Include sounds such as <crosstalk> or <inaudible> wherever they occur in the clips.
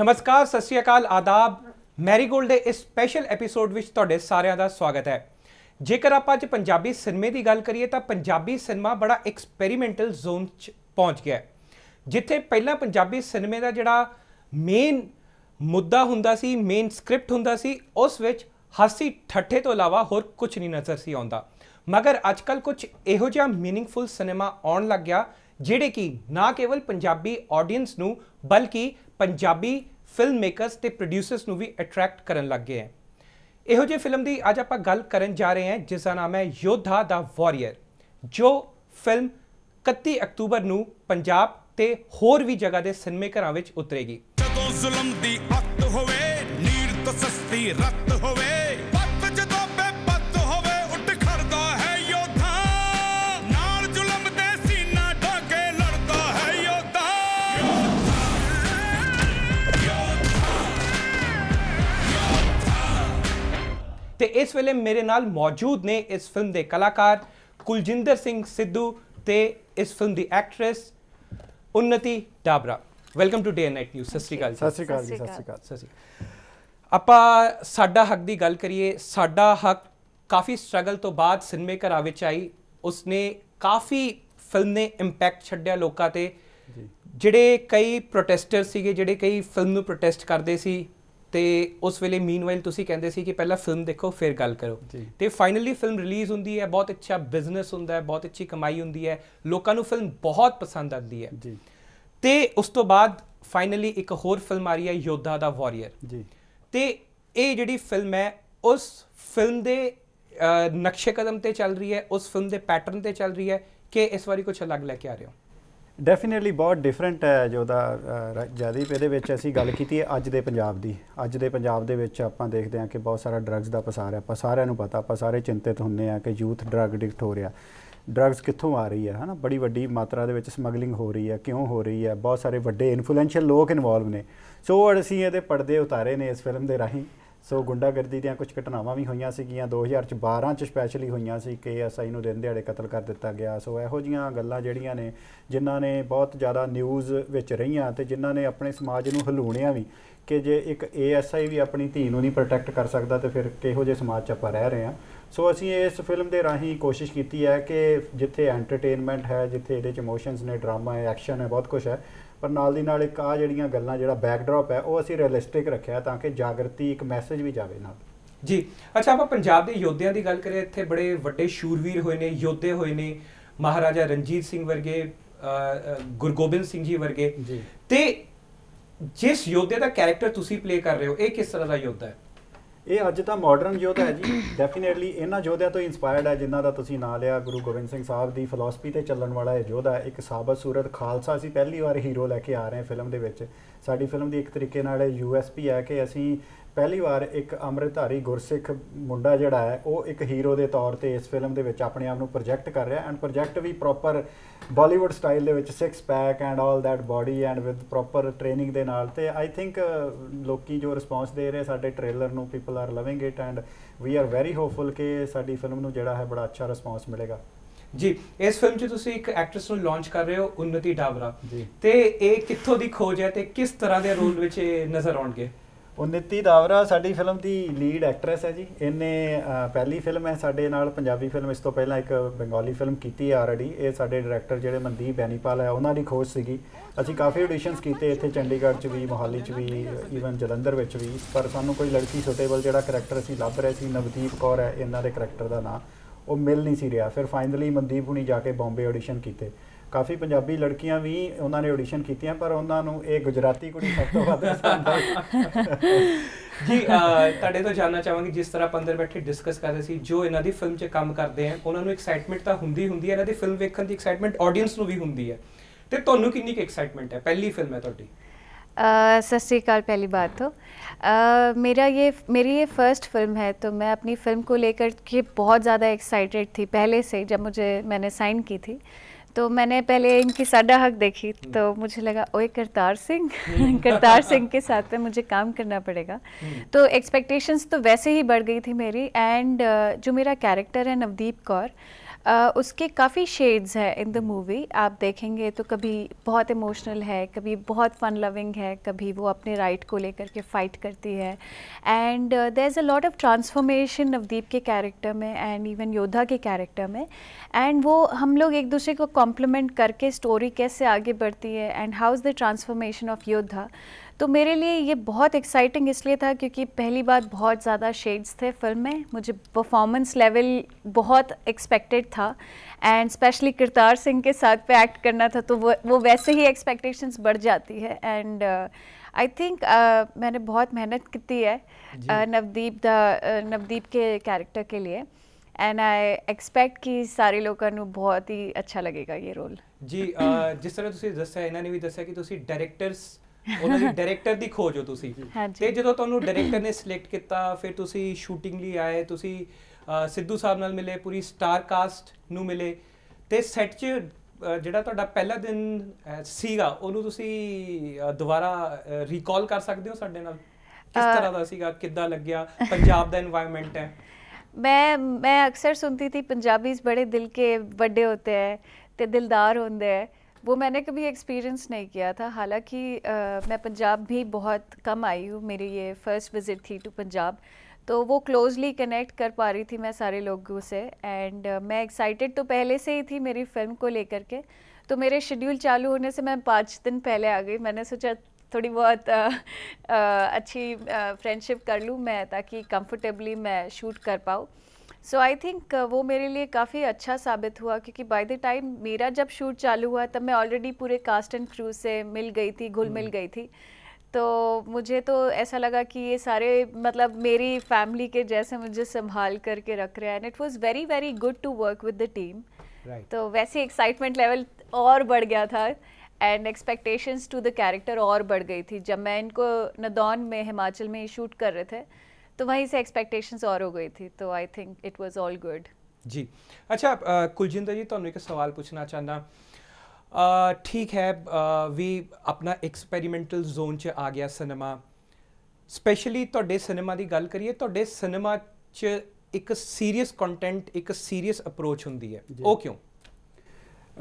ਨਮਸਕਾਰ ਸਤਿ ਸ਼੍ਰੀ ਅਕਾਲ ਆਦਾਬ ਮੈਰੀਗੋਲਡ ਦੇ ਇਸ ਸਪੈਸ਼ਲ ਐਪੀਸੋਡ ਵਿੱਚ ਤੁਹਾਡੇ ਸਾਰਿਆਂ ਦਾ ਸਵਾਗਤ ਹੈ ਜੇਕਰ ਆਪਾਂ ਅੱਜ ਪੰਜਾਬੀ ਸਿਨੇਮੇ ਦੀ ਗੱਲ ਕਰੀਏ ਤਾਂ ਪੰਜਾਬੀ ਸਿਨੇਮਾ ਬੜਾ ਐਕਸਪੈਰੀਮੈਂਟਲ ਜ਼ੋਨ 'ਚ ਪਹੁੰਚ ਗਿਆ ਜਿੱਥੇ ਪਹਿਲਾਂ ਪੰਜਾਬੀ ਸਿਨੇਮੇ ਦਾ ਜਿਹੜਾ ਮੇਨ ਮੁੱਦਾ ਹੁੰਦਾ ਸੀ ਮੇਨ ਸਕ੍ਰਿਪਟ ਹੁੰਦਾ ਸੀ ਉਸ ਵਿੱਚ ਹਾਸੀ ਠੱਠੇ ਤੋਂ ਇਲਾਵਾ ਹੋਰ ਕੁਝ ਨਹੀਂ ਨਜ਼ਰ ਸੀ ਆਉਂਦਾ ਮਗਰ ਅੱਜਕੱਲ ਕੁਝ ਇਹੋ ਜਿਹਾ मीनिंगफुल ਸਿਨੇਮਾ ਆਉਣ ਲੱਗ ਗਿਆ ਜਿਹੜੇ ਕਿ ਨਾ ਕੇਵਲ ਪੰਜਾਬੀ ਆਡੀਅנס ਨੂੰ ਬਲਕਿ ਪੰਜਾਬੀ ਫਿਲਮ ਮੇਕਰਸ ਤੇ ਪ੍ਰੋਡਿਊਸਰਸ ਨੂੰ ਵੀ ਅਟਰੈਕਟ ਕਰਨ ਲੱਗ ਗਏ ਹੈ ਇਹੋ ਜਿਹੀ ਫਿਲਮ ਦੀ ਅੱਜ ਆਪਾਂ ਗੱਲ ਕਰਨ ਜਾ ਰਹੇ ਹਾਂ ਜਿਸ ਦਾ ਨਾਮ ਹੈ ਯੋਧਾ ਦਾ ਵਾਰੀਅਰ ਜੋ ਫਿਲਮ 31 ਅਕਤੂਬਰ ਨੂੰ ਪੰਜਾਬ ਤੇ ਹੋਰ ਵੀ ਜਗ੍ਹਾ ਦੇ ਸਿਨੇਮੇ ਘਰਾਂ ਵਿੱਚ ਉਤਰੇਗੀ ਜਦੋਂ ਜ਼ੁਲਮ ਦੀ ਅੱਤ ਹੋਵੇ ਨੀਰ ਤਸਸਤੀ ਰੱਤ ਹੋਵੇ ਤੇ ਇਸ ਵੇਲੇ ਮੇਰੇ ਨਾਲ ਮੌਜੂਦ ਨੇ ਇਸ ਫਿਲਮ ਦੇ ਕਲਾਕਾਰ ਕੁਲਜਿੰਦਰ ਸਿੰਘ ਸਿੱਧੂ ਤੇ ਇਸ ਫਿਲਮ ਦੀ actress Unnati Dabra welcome to day and night news ਸਤਿ ਸ਼੍ਰੀ ਅਕਾਲ ਸਤਿ ਸ਼੍ਰੀ ਅਕਾਲ ਜੀ ਸਤਿ ਸ਼੍ਰੀ ਅਕਾਲ ਸਤਿ ਸ਼੍ਰੀ ਆਪਾਂ ਸਾਡਾ ਹੱਕ ਦੀ ਗੱਲ ਕਰੀਏ ਸਾਡਾ ਹੱਕ ਕਾਫੀ ਸਟਰਗਲ ਤੋਂ ਬਾਅਦ ਸਿਨੇਮੇ ਘਰਾਂ ਵਿੱਚ ਆਈ ਉਸਨੇ ਕਾਫੀ ਫਿਲਮ ਨੇ ਇੰਪੈਕਟ ਛੱਡਿਆ ਲੋਕਾਂ ਤੇ ਜਿਹੜੇ ਕਈ ਪ੍ਰੋਟੈਸਟਰ ਸੀਗੇ ਜਿਹੜੇ ਕਈ ਫਿਲਮ ਨੂੰ ਪ੍ਰੋਟੈਸਟ ਕਰਦੇ ਸੀ ਤੇ ਉਸ ਵੇਲੇ ਮੀਨਵਾਈਲ ਤੁਸੀਂ ਕਹਿੰਦੇ ਸੀ ਕਿ ਪਹਿਲਾਂ ਫਿਲਮ ਦੇਖੋ ਫਿਰ ਗੱਲ ਕਰੋ ਤੇ ਫਾਈਨਲੀ ਫਿਲਮ ਰਿਲੀਜ਼ ਹੁੰਦੀ ਹੈ ਬਹੁਤ ਅੱਛਾ ਬਿਜ਼ਨਸ ਹੁੰਦਾ ਹੈ ਬਹੁਤ ਅੱਛੀ ਕਮਾਈ ਹੁੰਦੀ ਹੈ ਲੋਕਾਂ ਨੂੰ ਫਿਲਮ ਬਹੁਤ ਪਸੰਦ ਆਉਂਦੀ ਹੈ ਜੀ ਤੇ ਉਸ ਤੋਂ ਬਾਅਦ ਫਾਈਨਲੀ ਇੱਕ ਹੋਰ ਫਿਲਮ ਆ ਰਹੀ ਹੈ ਯੋਧਾ ਦਾ ਵਾਰੀਅਰ ਜੀ ਤੇ ਇਹ ਜਿਹੜੀ ਫਿਲਮ ਹੈ ਉਸ ਫਿਲਮ ਦੇ ਨਕਸ਼ੇ ਕਦਮ ਤੇ ਚੱਲ ਰਹੀ ਹੈ ਉਸ ਫਿਲਮ ਦੇ ਪੈਟਰਨ ਤੇ ਚੱਲ ਰਹੀ ਹੈ ਕਿ ਇਸ ਵਾਰੀ ਕੁਝ ਅਲੱਗ ਲੈ ਕੇ ਆ ਰਹੇ ਹੋ ਡੈਫੀਨਿਟਲੀ ਬਹੁਤ ਡਿਫਰੈਂਟ ਹੈ ਜੋ ਦਾ ਜਦੀਪ ਇਹਦੇ ਵਿੱਚ ਅਸੀਂ ਗੱਲ ਕੀਤੀ ਹੈ ਅੱਜ ਦੇ ਪੰਜਾਬ ਦੀ ਅੱਜ ਦੇ ਪੰਜਾਬ ਦੇ ਵਿੱਚ ਆਪਾਂ ਦੇਖਦੇ ਹਾਂ ਕਿ ਬਹੁਤ ਸਾਰਾ ਡਰੱਗਸ ਦਾ ਪਸਾਰ ਹੈ ਆਪਾਂ ਸਾਰਿਆਂ ਨੂੰ ਪਤਾ ਆਪਾਂ ਸਾਰੇ ਚਿੰਤਿਤ ਹੁੰਨੇ ਆ ਕਿ ਯੂਥ ਡਰੱਗ ਡਿਕਟ ਹੋ ਰਿਹਾ ਡਰੱਗਸ ਕਿੱਥੋਂ ਆ ਰਹੀ ਹੈ ਹਨਾ ਬੜੀ ਵੱਡੀ ਮਾਤਰਾ ਦੇ ਵਿੱਚ ਸਮਗਲਿੰਗ ਹੋ ਰਹੀ ਹੈ ਕਿਉਂ ਹੋ ਰਹੀ ਹੈ ਬਹੁਤ ਸਾਰੇ ਵੱਡੇ ਇਨਫਲੂਐਂਸ਼ੀਅਲ ਲੋਕ ਇਨਵੋਲਵ ਨੇ ਸੋ ਅਸੀਂ ਇਹਦੇ ਪਰਦੇ ਉਤਾਰੇ ਨੇ ਇਸ ਫਿਲਮ ਦੇ ਰਾਹੀਂ ਸੋ ਗੁੰਡਾਗਰਦੀ ਦੀਆਂ ਕੁਝ ਘਟਨਾਵਾਂ ਵੀ ਹੋਈਆਂ ਸੀਗੀਆਂ 2012 ਚ ਸਪੈਸ਼ਲੀ ਹੋਈਆਂ ਸੀ ਕਿ ਐਸਆਈ ਨੂੰ ਦਿਨ ਦਿਹਾੜੇ ਕਤਲ ਕਰ ਦਿੱਤਾ ਗਿਆ ਸੋ ਇਹੋ ਜੀਆਂ ਗੱਲਾਂ ਜਿਹੜੀਆਂ ਨੇ ਜਿਨ੍ਹਾਂ ਨੇ ਬਹੁਤ ਜ਼ਿਆਦਾ ਨਿਊਜ਼ ਵਿੱਚ ਰਹੀਆਂ ਤੇ ਜਿਨ੍ਹਾਂ ਨੇ ਆਪਣੇ ਸਮਾਜ ਨੂੰ ਹਲੂਣਿਆ ਵੀ ਕਿ ਜੇ ਇੱਕ ਏਐਸਆਈ ਵੀ ਆਪਣੀ ਧੀ ਨੂੰ ਨਹੀਂ ਪ੍ਰੋਟੈਕਟ ਕਰ ਸਕਦਾ ਤੇ ਫਿਰ ਕਿਹੋ ਜਿਹੇ ਸਮਾਜ 'ਚ ਆਪਾਂ ਰਹਿ ਰਹੇ ਹਾਂ ਸੋ ਅਸੀਂ ਇਸ ਫਿਲਮ ਦੇ ਰਾਹੀਂ ਕੋਸ਼ਿਸ਼ ਕੀਤੀ ਹੈ ਕਿ ਜਿੱਥੇ ਐਂਟਰਟੇਨਮੈਂਟ ਹੈ ਜਿੱਥੇ ਇਹਦੇ 'ਚ ਇਮੋਸ਼ਨਸ ਨੇ ਡਰਾਮਾ ਹੈ ਐਕਸ਼ਨ ਹੈ ਬਹੁਤ ਕੁਝ ਹੈ ਪਰ ਨਾਲ ਦੀ ਨਾਲ ਇੱਕ ਆ ਜਿਹੜੀਆਂ ਗੱਲਾਂ ਜਿਹੜਾ ਬੈਕਡ੍ਰੌਪ ਹੈ ਉਹ ਅਸੀਂ ਰੀਅਲਿਸਟਿਕ ਰੱਖਿਆ ਤਾਂ ਕਿ ਜਾਗਰਤੀ ਇੱਕ ਮੈਸੇਜ ਵੀ ਜਾਵੇ ਨਾਲ ਜੀ ਅੱਛਾ ਆਪਾਂ ਪੰਜਾਬ ਦੇ ਯੋਧਿਆਂ ਦੀ ਗੱਲ ਕਰੀਏ ਇੱਥੇ ਬੜੇ ਵੱਡੇ ਸ਼ੂਰਵੀਰ ਹੋਏ ਨੇ ਯੋਧੇ ਹੋਏ ਨੇ ਮਹਾਰਾਜਾ ਰਣਜੀਤ ਸਿੰਘ ਵਰਗੇ ਗੁਰਗੋਬਿੰਦ ਸਿੰਘ ਜੀ ਵਰਗੇ ਤੇ ਜਿਸ ਯੋਧੇ ਦਾ ਕੈਰੈਕਟਰ ਤੁਸੀਂ ਪਲੇ ਕਰ ਰਹੇ ਹੋ ਇਹ ਕਿਸ ਤਰ੍ਹਾਂ ਦਾ ਯੋਧਾ ਹੈ ਇਹ ਅੱਜ ਦਾ ਮਾਡਰਨ ਯੋਧਾ ਹੈ ਜੀ ਡੈਫੀਨਿਟਲੀ ਇਹਨਾਂ ਯੋਧਿਆਂ ਤੋਂ ਇਨਸਪਾਇਰਡ ਹੈ ਜਿਨ੍ਹਾਂ ਦਾ ਤੁਸੀਂ ਨਾਂ ਲਿਆ ਗੁਰੂ ਗੋਬਿੰਦ ਸਿੰਘ ਸਾਹਿਬ ਦੀ ਫਿਲਾਸਫੀ ਤੇ ਚੱਲਣ ਵਾਲਾ ਇਹ ਯੋਧਾ ਇੱਕ ਸਾਬਤ ਸੂਰਤ ਖਾਲਸਾ ਅਸੀਂ ਪਹਿਲੀ ਵਾਰ ਹੀਰੋ ਲੈ ਕੇ ਆ ਰਹੇ ਹਾਂ ਫਿਲਮ ਦੇ ਵਿੱਚ ਸਾਡੀ ਫਿਲਮ ਦੀ ਇੱਕ ਤਰੀਕੇ ਨਾਲ ਇਹ ਯੂਐਸਪੀ ਹੈ ਕਿ ਅਸੀਂ ਪਹਿਲੀ ਵਾਰ ਇੱਕ ਅੰਮ੍ਰਿਤਧਾਰੀ ਗੁਰਸਿੱਖ ਮੁੰਡਾ ਜਿਹੜਾ ਹੈ ਉਹ ਇੱਕ ਹੀਰੋ ਦੇ ਤੌਰ ਤੇ ਇਸ ਫਿਲਮ ਦੇ ਵਿੱਚ ਆਪਣੇ ਆਪ ਨੂੰ ਪ੍ਰੋਜੈਕਟ ਕਰ ਰਿਹਾ ਐਂਡ ਪ੍ਰੋਜੈਕਟ ਵੀ ਪ੍ਰੋਪਰ ਬਾਲੀਵੁੱਡ ਸਟਾਈਲ ਦੇ ਵਿੱਚ six pack and all that body and with proper training ਦੇ ਨਾਲ ਤੇ ਆਈ ਥਿੰਕ ਲੋਕੀ ਜੋ ਰਿਸਪੌਂਸ ਦੇ ਰਹੇ ਸਾਡੇ ਟ੍ਰੇਲਰ ਨੂੰ people are loving it and we are very hopeful ਕਿ ਸਾਡੀ ਫਿਲਮ ਨੂੰ ਜਿਹੜਾ ਹੈ ਬੜਾ ਅੱਛਾ ਰਿਸਪੌਂਸ ਮਿਲੇਗਾ ਜੀ ਇਸ ਫਿਲਮ 'ਚ ਤੁਸੀਂ ਇੱਕ ਐਕਟ੍ਰੈਸ ਨੂੰ ਲਾਂਚ ਕਰ ਰਹੇ ਹੋ ਉਨਤੀ ਡਾਬਰਾ ਤੇ ਇਹ ਕਿੱਥੋਂ ਦੀ ਖੋਜ ਹੈ ਤੇ ਕਿਸ ਤਰ੍ਹਾਂ ਦੇ ਰੋਲ ਵਿੱਚ ਇਹ ਨਜ਼ਰ ਆਉਣਗੇ ਉਹ ਨਿੱਤੀ ਦਾਵਰਾ ਸਾਡੀ ਫਿਲਮ ਦੀ ਲੀਡ ਐਕਟਰੈਸ ਹੈ ਜੀ ਇਹਨੇ ਪਹਿਲੀ ਫਿਲਮ ਹੈ ਸਾਡੇ ਨਾਲ ਪੰਜਾਬੀ ਫਿਲਮ ਇਸ ਤੋਂ ਪਹਿਲਾਂ ਇੱਕ ਬੰਗਾਲੀ ਫਿਲਮ ਕੀਤੀ ਹੈ ਆਲਰੇਡੀ ਇਹ ਸਾਡੇ ਡਾਇਰੈਕਟਰ ਜਿਹੜੇ ਮਨਦੀਪ ਬੈਨੀਪਾਲ ਹੈ ਉਹਨਾਂ ਦੀ ਖੋਜ ਸੀਗੀ ਅਸੀਂ ਕਾਫੀ ਆਡੀਸ਼ਨਸ ਕੀਤੇ ਇੱਥੇ ਚੰਡੀਗੜ੍ਹ 'ਚ ਵੀ ਮੋਹਾਲੀ 'ਚ ਵੀ ਈਵਨ ਜਲੰਧਰ ਵਿੱਚ ਵੀ ਪਰ ਸਾਨੂੰ ਕੋਈ ਲੜਕੀ ਸੁਟੇਬਲ ਜਿਹੜਾ ਕੈਰੈਕਟਰ ਅਸੀਂ ਲੱਭ ਰਹੇ ਸੀ ਨਵਦੀਪ ਕੌਰ ਹੈ ਇਹਨਾਂ ਦੇ ਕੈਰੈਕਟਰ ਦਾ ਨਾਮ ਉਹ ਮਿਲ ਨਹੀਂ ਸੀ ਰਿਹਾ ਫਿਰ ਫਾਈਨਲੀ ਮਨਦੀਪ ਹੁਣੀ ਜਾ ਕੇ ਬੰਬੇ ਆਡੀਸ਼ਨ ਕੀਤੇ ਕਾਫੀ ਪੰਜਾਬੀ ਲੜਕੀਆਂ ਵੀ ਉਹਨਾਂ ਨੇ ਆਡੀਸ਼ਨ ਕੀਤੀਆਂ ਪਰ ਉਹਨਾਂ ਨੂੰ ਇਹ ਗੁਜਰਾਤੀ ਕੁੜੀ ਸਭ ਤੋਂ ਵੱਧ ਪਸੰਦ ਆਈ <laughs> ਜੀ ਤੁਹਾਡੇ ਤੋਂ ਜਾਨਣਾ ਚਾਹਾਂਗੇ ਜਿਸ ਤਰ੍ਹਾਂ ਪੰਦਰ ਬੈਠੇ ਡਿਸਕਸ ਕਰ ਰਹੇ ਸੀ ਜੋ ਇਹਨਾਂ ਦੀ ਫਿਲਮ 'ਚ ਕੰਮ ਕਰਦੇ ਆ ਉਹਨਾਂ ਨੂੰ ਐਕਸਾਈਟਮੈਂਟ ਤਾਂ ਹੁੰਦੀ ਹੁੰਦੀ ਹੈ ਇਹਨਾਂ ਦੀ ਫਿਲਮ ਵੇਖਣ ਦੀ ਐਕਸਾਈਟਮੈਂਟ ਆਡੀਅנס ਨੂੰ ਵੀ ਹੁੰਦੀ ਹੈ ਤੇ ਤੁਹਾਨੂੰ ਕਿੰਨੀ ਕਿ ਐਕਸਾਈਟਮੈਂਟ ਹੈ ਪਹਿਲੀ ਫਿਲਮ ਹੈ ਤੁਹਾਡੀ सत श्रीकाल ਪਹਿਲੀ ਬਾਤ ਤੋਂ uh, ਮੇਰਾ ਇਹ ਮੇਰੀ ਇਹ ਫਰਸਟ ਫਿਲਮ ਹੈ ਤਾਂ ਮੈਂ ਆਪਣੀ ਫਿਲਮ ਕੋ लेकर के ਬਹੁਤ ਜ਼ਿਆਦਾ ਐਕਸਾਈਟਿਡ थी ਪਹਿਲੇ ਸੇ ਜਦ मुझे ਮੈਨੇ ਸਾਈਨ की तो मैंने पहले इनकी साडा हक देखी तो मुझे लगा ओए करतार सिंह करतार सिंह के साथ में मुझे काम करना पड़ेगा हम्म। तो एक्सपेक्टेशंस तो वैसे ही बढ़ गई थी मेरी एंड uh, जो मेरा कैरेक्टर है नवदीप कौर उसके काफ़ी शेड्स हैं इन द मूवी आप देखेंगे तो कभी बहुत इमोशनल है कभी बहुत फन लविंग है कभी वो अपने राइट को लेकर के फाइट करती है and there is a lot of transformation Navdeep के कैरेक्टर में एंड इवन योद्धा के कैरेक्टर में एंड वो हम लोग एक दूसरे को कॉम्प्लीमेंट करके स्टोरी कैसे आगे बढ़ती है and how is the transformation of Yodha तो मेरे लिए ये बहुत एक्साइटिंग इसलिए था क्योंकि पहली बार बहुत ज़्यादा शेड्स थे फिल्म में मुझे परफॉर्मेंस लेवल बहुत एक्सपेक्टेड था एंड स्पेशली किरतार सिंह के साथ पे एक्ट करना था तो वो वो वैसे ही एक्सपेक्टेशंस बढ़ जाती है एंड आई थिंक मैंने बहुत मेहनत की है uh, नवदीप द नवदीप के कैरेक्टर के लिए एंड आई एक्सपेक्ट कि सारे लोगों को बहुत ही अच्छा लगेगा ये रोल जी uh, जिस तरह ਦੱਸਿਆ ਇਹਨਾਂ ਨੇ ਵੀ ਦੱਸਿਆ कि डायरेक्टर्स तो ਉਹਨਾਂ ਦੇ ਡਾਇਰੈਕਟਰ <laughs> ਦੀ ਖੋਜ ਹੋ ਤੁਸੀਂ ਤੇ ਜਦੋਂ ਤੁਹਾਨੂੰ ਡਾਇਰੈਕਟਰ ਨੇ ਸਿਲੈਕਟ ਕੀਤਾ ਫਿਰ ਤੁਸੀਂ ਸ਼ੂਟਿੰਗ ਲਈ ਆਏ ਤੁਸੀਂ ਸਿੱਧੂ ਸਾਹਿਬ ਨਾਲ ਮਿਲੇ ਪੂਰੀ ਸਟਾਰ ਕਾਸਟ ਨੂੰ ਮਿਲੇ ਤੇ ਸੈੱਟ 'ਚ ਜਿਹੜਾ ਤੁਹਾਡਾ ਪਹਿਲਾ ਦਿਨ ਸੀਗਾ ਉਹਨੂੰ ਤੁਸੀਂ ਦੁਬਾਰਾ ਰੀਕਾਲ ਕਰ ਸਕਦੇ ਹੋ ਸਾਡੇ ਨਾਲ ਕਿਸ ਤਰ੍ਹਾਂ ਦਾ ਸੀਗਾ ਕਿੱਦਾਂ ਲੱਗਿਆ ਪੰਜਾਬ ਦਾ এনवायरमेंट ਹੈ ਮੈਂ ਮੈਂ ਅਕਸਰ ਸੁਣਦੀ ਸੀ ਪੰਜਾਬੀਜ਼ ਬੜੇ ਦਿਲ ਕੇ ਵੱਡੇ ਹੁੰਦੇ ਹੈ ਤੇ ਦਿਲਦਾਰ ਹੁੰਦੇ ਹੈ वो मैंने कभी एक्सपीरियंस नहीं किया था हालांकि मैं पंजाब भी बहुत कम आई हूँ मेरी ये फ़र्स्ट विज़िट थी टू पंजाब तो वो क्लोजली कनेक्ट कर पा रही थी मैं सारे लोगों से एंड मैं एक्साइटेड तो पहले से ही थी मेरी फिल्म को लेकर के तो मेरे शेड्यूल चालू होने से मैं पाँच दिन पहले आ गई मैंने सोचा थोड़ी बहुत आ, आ, अच्छी फ्रेंडशिप कर लूँ मैं ताकि कंफर्टेबली मैं शूट कर पाऊँ सो आई थिंक वो मेरे लिए काफ़ी अच्छा साबित हुआ क्योंकि बाय द टाइम मेरा जब शूट चालू हुआ तब मैं ऑलरेडी पूरे कास्ट एंड क्रू से मिल गई थी घुल मिल हम्म। गई थी तो मुझे तो ऐसा लगा कि ये सारे मतलब मेरी फैमिली के जैसे मुझे संभाल करके रख रहे हैं and it was very very good to work with the team तो वैसे एक्साइटमेंट लेवल और बढ़ गया था and expectations to the character और बढ़ गई थी जब मैं इनको नदौन में हिमाचल में शूट कर रहे थे तो वहीं से एक्सपेक्टेशंस और हो गई थी तो I think it was all good ਜੀ ਅੱਛਾ ਕੁਲਜਿੰਦਰ ਜੀ ਤੁਹਾਨੂੰ ਇੱਕ ਸਵਾਲ ਪੁੱਛਣਾ ਚਾਹੁੰਦਾ ਠੀਕ ਹੈ ਵੀ ਆਪਣਾ ਐਕਸਪੈਰੀਮੈਂਟਲ ਜ਼ੋਨ 'ਚ ਆ ਗਿਆ ਸਿਨੇਮਾ ਸਪੈਸ਼ਲੀ ਤੁਹਾਡੇ ਸਿਨੇਮਾ ਦੀ ਗੱਲ ਕਰੀਏ ਤੁਹਾਡੇ ਸਿਨੇਮਾ 'ਚ ਇੱਕ ਸੀਰੀਅਸ ਕੰਟੈਂਟ ਇੱਕ ਸੀਰੀਅਸ ਅਪਰੋਚ ਹੁੰਦੀ ਹੈ ਉਹ ਕਿਉਂ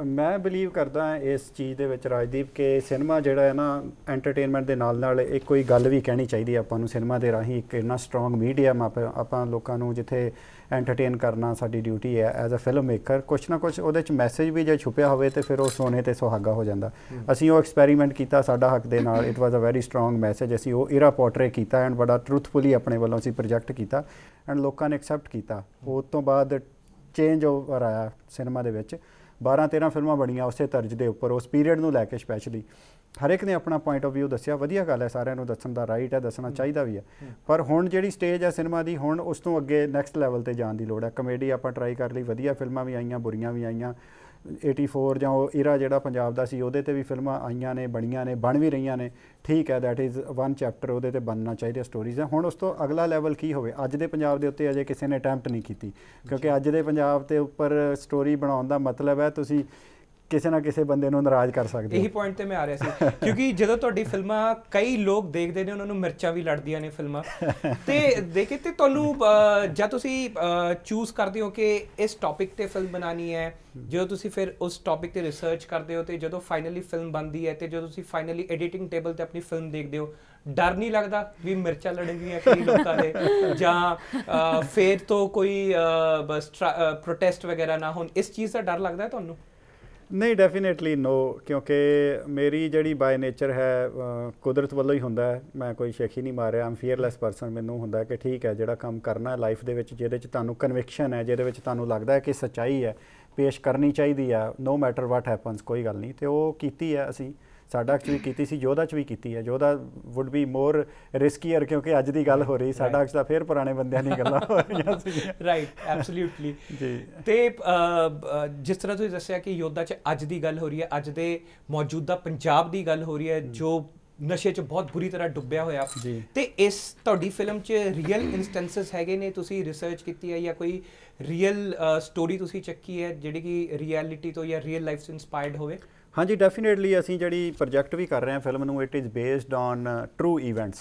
ਮੈਂ ਬਲੀਵ ਕਰਦਾ ਇਸ ਚੀਜ਼ ਦੇ ਵਿੱਚ ਰਾਜਦੀਪ ਕਿ ਸਿਨੇਮਾ ਜਿਹੜਾ ਹੈ ਨਾ ਐਂਟਰਟੇਨਮੈਂਟ ਦੇ ਨਾਲ ਨਾਲ ਇੱਕ ਕੋਈ ਗੱਲ ਵੀ ਕਹਿਣੀ ਚਾਹੀਦੀ ਹੈ ਆਪਾਂ ਨੂੰ ਸਿਨੇਮਾ ਦੇ ਰਾਹੀਂ ਇੱਕ ਇੰਨਾ ਸਟਰੋਂਗ ਮੀਡੀਅਮ ਆਪਾਂ ਲੋਕਾਂ ਨੂੰ ਜਿੱਥੇ ਐਂਟਰਟੇਨ ਕਰਨਾ ਸਾਡੀ ਡਿਊਟੀ ਹੈ ਐਜ਼ ਅ ਫਿਲਮ ਮੇਕਰ ਕੁਝ ਨਾ ਕੁਝ ਉਹਦੇ ਵਿੱਚ ਮੈਸੇਜ ਵੀ ਜੇ ਛੁਪਿਆ ਹੋਵੇ ਤੇ ਫਿਰ ਉਹ ਸੋਨੇ ਤੇ ਸੁਹਾਗਾ ਹੋ ਜਾਂਦਾ ਅਸੀਂ ਉਹ ਐਕਸਪੈਰੀਮੈਂਟ ਕੀਤਾ ਸਾਡਾ ਹੱਕ ਦੇ ਨਾਲ it was a very strong message ਅਸੀਂ ਉਹ ਇਰਾ ਪੋਰਟਰੇ ਕੀਤਾ ਐਂਡ ਬੜਾ ਟਰੂਥਫੁਲੀ ਆਪਣੇ ਵੱਲੋਂ ਅਸੀਂ ਪ੍ਰੋਜੈਕਟ ਕੀਤਾ ਐਂਡ ਲੋਕਾਂ ਨੇ ਐਕਸੈਪਟ ਕੀਤਾ ਉਸ ਤੋਂ ਬਾਅਦ ਚੇਂਜ ਓਵਰ ਆਇਆ ਸਿਨੇਮਾ ਦੇ ਵਿੱਚ 12-13 ਫਿਲਮਾਂ ਬਣੀਆਂ ਉਸੇ ਤਰਜ ਦੇ ਉੱਪਰ ਉਸ ਪੀਰੀਅਡ ਨੂੰ ਲੈ ਕੇ ਸਪੈਸ਼ਲੀ ਹਰ ਇੱਕ ਨੇ ਆਪਣਾ ਪੁਆਇੰਟ ਆਫ View ਦੱਸਿਆ ਵਧੀਆ ਗੱਲ ਹੈ ਸਾਰਿਆਂ ਨੂੰ ਦੱਸਣ ਦਾ ਰਾਈਟ ਹੈ ਦੱਸਣਾ ਚਾਹੀਦਾ ਵੀ ਹੈ ਪਰ ਹੁਣ ਜਿਹੜੀ ਸਟੇਜ ਹੈ ਸਿਨੇਮਾ ਦੀ ਹੁਣ ਉਸ ਤੋਂ ਅੱਗੇ ਨੈਕਸਟ ਲੈਵਲ ਤੇ ਜਾਣ ਦੀ ਲੋੜ ਹੈ ਕਮੇਡੀ ਆਪਾਂ ਟਰਾਈ ਕਰ ਲਈ ਵਧੀਆ ਫਿਲਮਾਂ ਵੀ ਆਈਆਂ ਬੁਰੀਆਂ ਵੀ ਆਈਆਂ 84 ਜਾਂ ਉਹ ਇਰਾ ਜਿਹੜਾ ਪੰਜਾਬ ਦਾ ਸੀ ਉਹਦੇ ਤੇ ਵੀ ਫਿਲਮਾਂ ਆਈਆਂ ਨੇ ਬਣੀਆਂ ਨੇ ਬਣ ਵੀ ਰਹੀਆਂ ਨੇ ਠੀਕ ਹੈ ਥੈਟ ਇਜ਼ ਵਨ ਚੈਪਟਰ ਉਹਦੇ ਤੇ ਬਣਨਾ ਚਾਹੀਦੇ ਸਟੋਰੀਜ਼ ਹੁਣ ਉਸ ਤੋਂ ਅਗਲਾ ਲੈਵਲ ਕੀ ਹੋਵੇ ਅੱਜ ਦੇ ਪੰਜਾਬ ਦੇ ਉੱਤੇ ਅਜੇ ਕਿਸੇ ਨੇ ਅਟੈਂਪਟ ਨਹੀਂ ਕੀਤੀ ਕਿਉਂਕਿ ਅੱਜ ਦੇ ਪੰਜਾਬ ਤੇ ਉੱਪਰ ਸਟੋਰੀ ਬਣਾਉਣ ਦਾ ਮਤਲਬ ਹੈ ਤੁਸੀਂ ਕਿਸੇ ਨਾ ਕਿਸੇ ਬੰਦੇ ਨੂੰ ਨਾਰਾਜ਼ ਕਰ ਸਕਦੇ ਇਹੀ ਪੁਆਇੰਟ ਤੇ ਮੈਂ ਆ ਰਿਹਾ ਸੀ ਕਿਉਂਕਿ ਜਦੋਂ ਤੁਹਾਡੀ ਫਿਲਮਾਂ ਕਈ ਲੋਕ ਦੇਖਦੇ ਨੇ ਉਹਨਾਂ ਨੂੰ ਮਿਰਚਾਂ ਵੀ ਲੜਦੀਆਂ ਨੇ ਫਿਲਮਾਂ ਤੇ ਦੇਖੇ ਤੇ ਤੁਹਾਨੂੰ ਜਦ ਤੁਸੀਂ ਚੂਜ਼ ਕਰਦੇ ਹੋ ਕਿ ਇਸ ਟੌਪਿਕ ਤੇ ਫਿਲਮ ਬਣਾਣੀ ਹੈ ਜਦੋਂ ਤੁਸੀਂ ਫਿਰ ਉਸ ਟੌਪਿਕ ਤੇ ਰਿਸਰਚ ਕਰਦੇ ਹੋ ਤੇ ਜਦੋਂ ਫਾਈਨਲੀ ਫਿਲਮ ਬਣਦੀ ਹੈ ਤੇ ਜਦੋਂ ਤੁਸੀਂ ਫਾਈਨਲੀ ਐਡੀਟਿੰਗ ਟੇਬਲ ਤੇ ਆਪਣੀ ਫਿਲਮ ਦੇਖਦੇ ਹੋ ਡਰ ਨਹੀਂ ਲੱਗਦਾ ਵੀ ਮਿਰਚਾਂ ਲੜਨਗੀਆਂ ਕਈ ਲੋਕਾਂ ਦੇ ਜਾਂ ਫੇਰ ਤੋਂ ਕੋਈ ਪ੍ਰੋਟੈਸਟ ਵਗੈਰਾ ਨਾ ਹੋਣ ਇਸ ਚੀਜ਼ ਦਾ ਡਰ ਲੱਗਦਾ ਤੁਹਾਨੂੰ ਨਹੀਂ ਡੈਫੀਨਿਟਲੀ ਨੋ ਕਿਉਂਕਿ ਮੇਰੀ ਜਿਹੜੀ ਬਾਈ ਨੇਚਰ ਹੈ ਕੁਦਰਤ ਵੱਲੋਂ ਹੀ ਹੁੰਦਾ ਹੈ ਮੈਂ ਕੋਈ ਸ਼ੇਖੀ ਨਹੀਂ ਮਾਰਿਆ ਆਮ ਫੀਅਰਲੈਸ ਪਰਸਨ ਮੈਨੂੰ ਹੁੰਦਾ ਕਿ ਠੀਕ ਹੈ ਜਿਹੜਾ ਕੰਮ ਕਰਨਾ ਹੈ ਲਾਈਫ ਦੇ ਵਿੱਚ ਜਿਹਦੇ ਵਿੱਚ ਤੁਹਾਨੂੰ ਕਨਵਿਕਸ਼ਨ ਹੈ ਜਿਹਦੇ ਵਿੱਚ ਤੁਹਾਨੂੰ ਲੱਗਦਾ ਹੈ ਕਿ ਸੱਚਾਈ ਹੈ ਪੇਸ਼ ਕਰਨੀ ਚਾਹੀਦੀ ਆ ਨੋ ਮੈਟਰ ਵਾਟ ਹੈਪਨਸ ਕੋਈ ਗੱਲ ਨਹੀਂ ਤੇ ਉਹ ਕੀਤੀ ਹੈ ਅਸੀਂ ਸਾਡਾ ਐਕਚੁਅਲੀ ਕੀਤੀ ਸੀ ਯੋਧਾ ਚ ਵੀ ਕੀਤੀ ਹੈ ਯੋਧਾ ਊਡ ਬੀ ਮੋਰ ਰਿਸਕੀਅਰ ਕਿਉਂਕਿ ਅੱਜ ਦੀ ਗੱਲ ਹੋ ਰਹੀ ਸਾਡਾ ਐਕਚੁਅਲੀ ਫੇਰ ਪੁਰਾਣੇ ਬੰਦਿਆਂ ਦੀ ਗੱਲਾਂ ਹੋ ਰਹੀਆਂ ਸੀ ਰਾਈਟ ਐਬਸੋਲੂਟਲੀ ਜੀ ਤੇ ਜਿਸ ਤਰ੍ਹਾਂ ਤੁਸੀਂ ਦੱਸਿਆ ਕਿ ਯੋਧਾ ਚ ਅੱਜ ਦੀ ਗੱਲ ਹੋ ਰਹੀ ਹੈ ਅੱਜ ਦੇ ਮੌਜੂਦਾ ਪੰਜਾਬ ਦੀ ਗੱਲ ਹੋ ਰਹੀ ਹੈ ਜੋ ਨਸ਼ੇ 'ਚ ਬਹੁਤ ਬੁਰੀ ਤਰ੍ਹਾਂ ਡੁੱਬਿਆ ਹੋਇਆ ਤੇ ਇਸ ਤੁਹਾਡੀ ਫਿਲਮ 'ਚ ਰੀਅਲ ਇਨਸਟੈਂਸਸ ਹੈਗੇ ਨੇ ਤੁਸੀਂ ਰਿਸਰਚ ਕੀਤੀ ਹੈ ਜਾਂ ਕੋਈ ਰੀਅਲ ਸਟੋਰੀ ਤੁਸੀਂ ਚੱਕੀ ਹੈ ਜਿਹੜੀ ਕਿ ਰਿਐਲਿਟੀ ਤੋਂ ਜਾਂ ਰੀਅਲ ਲਾਈਫ ਤੋਂ ਇਨਸਪਾਇਰਡ ਹੋਵੇ ਹਾਂਜੀ ਡੈਫੀਨੇਟਲੀ ਅਸੀਂ ਜਿਹੜੀ ਪ੍ਰੋਜੈਕਟ ਵੀ ਕਰ ਰਹੇ ਹਾਂ ਫਿਲਮ ਨੂੰ it is based on true events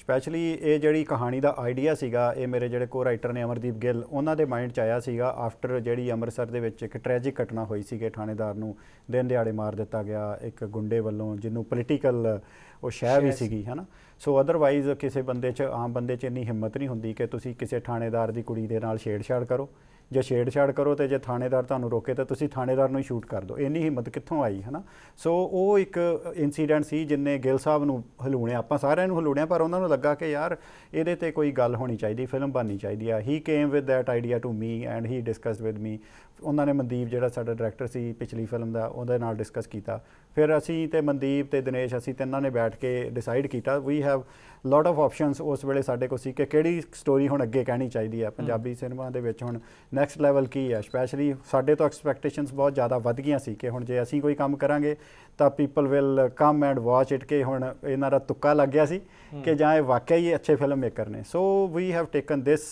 specially ਇਹ ਜਿਹੜੀ ਕਹਾਣੀ ਦਾ ਆਈਡੀਆ ਸੀਗਾ ਇਹ ਮੇਰੇ ਜਿਹੜੇ ਕੋ ਰਾਈਟਰ ਨੇ ਅਮਰਦੀਪ ਗਿੱਲ ਉਹਨਾਂ ਦੇ ਮਾਈਂਡ 'ਚ ਆਇਆ ਸੀਗਾ ਆਫਟਰ ਜਿਹੜੀ ਅੰਮ੍ਰਿਤਸਰ ਦੇ ਵਿੱਚ ਇੱਕ ਟ੍ਰੈਜਿਕ ਘਟਨਾ ਹੋਈ ਸੀਗੇ ਥਾਣੇਦਾਰ ਨੂੰ ਦਿਨ ਦਿਹਾੜੇ ਮਾਰ ਦਿੱਤਾ ਗਿਆ ਇੱਕ ਗੁੰਡੇ ਵੱਲੋਂ ਜਿਹਨੂੰ ਪੋਲੀਟੀਕਲ ਉਹ ਸ਼ੈ ਵੀ ਸੀਗੀ ਹਨਾ ਸੋ ਅਦਰਵਾਈਜ਼ ਕਿਸੇ ਬੰਦੇ 'ਚ ਆਮ ਬੰਦੇ 'ਚ ਇੰਨੀ ਹਿੰਮਤ ਨਹੀਂ ਹੁੰਦੀ ਕਿ ਤੁਸੀਂ ਕਿਸੇ ਥਾਣੇਦਾਰ ਦੀ ਕੁੜੀ ਦੇ ਨਾਲ ਛੇੜਛਾੜ ਕਰੋ ਜੇ ਛੇੜਛਾੜ ਕਰੋ ਤੇ ਜੇ ਥਾਣੇਦਾਰ ਤੁਹਾਨੂੰ ਰੋਕੇ ਤਾਂ ਤੁਸੀਂ ਥਾਣੇਦਾਰ ਨੂੰ ਹੀ ਸ਼ੂਟ ਕਰ ਦਿਓ ਇੰਨੀ ਹਿੰਮਤ ਕਿੱਥੋਂ ਆਈ ਹਨਾ ਸੋ ਉਹ ਇੱਕ ਇਨਸੀਡੈਂਟ ਸੀ ਜਿੰਨੇ ਗਿੱਲ ਸਾਹਿਬ ਨੂੰ ਹਲੂਣੇ ਆਪਾਂ ਸਾਰਿਆਂ ਨੂੰ ਹਲੂਣਿਆ ਪਰ ਉਹਨਾਂ ਨੂੰ ਲੱਗਾ ਕਿ ਯਾਰ ਇਹਦੇ ਤੇ ਕੋਈ ਗੱਲ ਹੋਣੀ ਚਾਹੀਦੀ ਫਿਲਮ ਬਣਨੀ ਚਾਹੀਦੀ ਆ he came with that idea to me and he discussed with me ਉਹਨਾਂ ਨੇ ਮਨਦੀਪ ਜਿਹੜਾ ਸਾਡਾ ਡਾਇਰੈਕਟਰ ਸੀ ਪਿਛਲੀ ਫਿਲਮ ਦਾ ਉਹਦੇ ਨਾਲ ਡਿਸਕਸ ਕੀਤਾ ਫਿਰ ਅਸੀਂ ਤੇ ਮਨਦੀਪ ਤੇ ਦਿਨੇਸ਼ ਅਸੀਂ ਤਿੰਨਾਂ ਨੇ ਬੈਠ ਕੇ ਡਿਸਾਈਡ ਕੀਤਾ we have lot of options ਉਸ ਵੇਲੇ ਸਾਡੇ ਕੋਲ ਸੀ ਕਿ ਕਿਹੜੀ ਸਟੋਰੀ ਹੁਣ ਅੱਗੇ ਕਹਿਣੀ ਚਾਹੀਦੀ ਹੈ ਪੰਜਾਬੀ ਸਿਨੇਮਾ ਦੇ ਵਿੱਚ ਹੁਣ ਨੈਕਸਟ ਲੈਵਲ ਕੀ ਹੈ ਸਪੈਸ਼ਲੀ ਸਾਡੇ ਤੋਂ ਐਕਸਪੈਕਟੇਸ਼ਨਸ ਬਹੁਤ ਜ਼ਿਆਦਾ ਵੱਧ ਗਈਆਂ ਸੀ ਕਿ ਹੁਣ ਜੇ ਅਸੀਂ ਕੋਈ ਕੰਮ ਕਰਾਂਗੇ ਤਾਂ people will come and watch it ਕਿ ਹੁਣ ਇਹਨਾਂ ਦਾ ਤੁੱਕਾ ਲੱਗ ਗਿਆ ਸੀ ਕਿ ਜਾਂ ਇਹ ਵਾਕਿਆ ਹੀ ਅੱਛੇ ਫਿਲਮ ਮੇਕਰ ਨੇ so we have taken this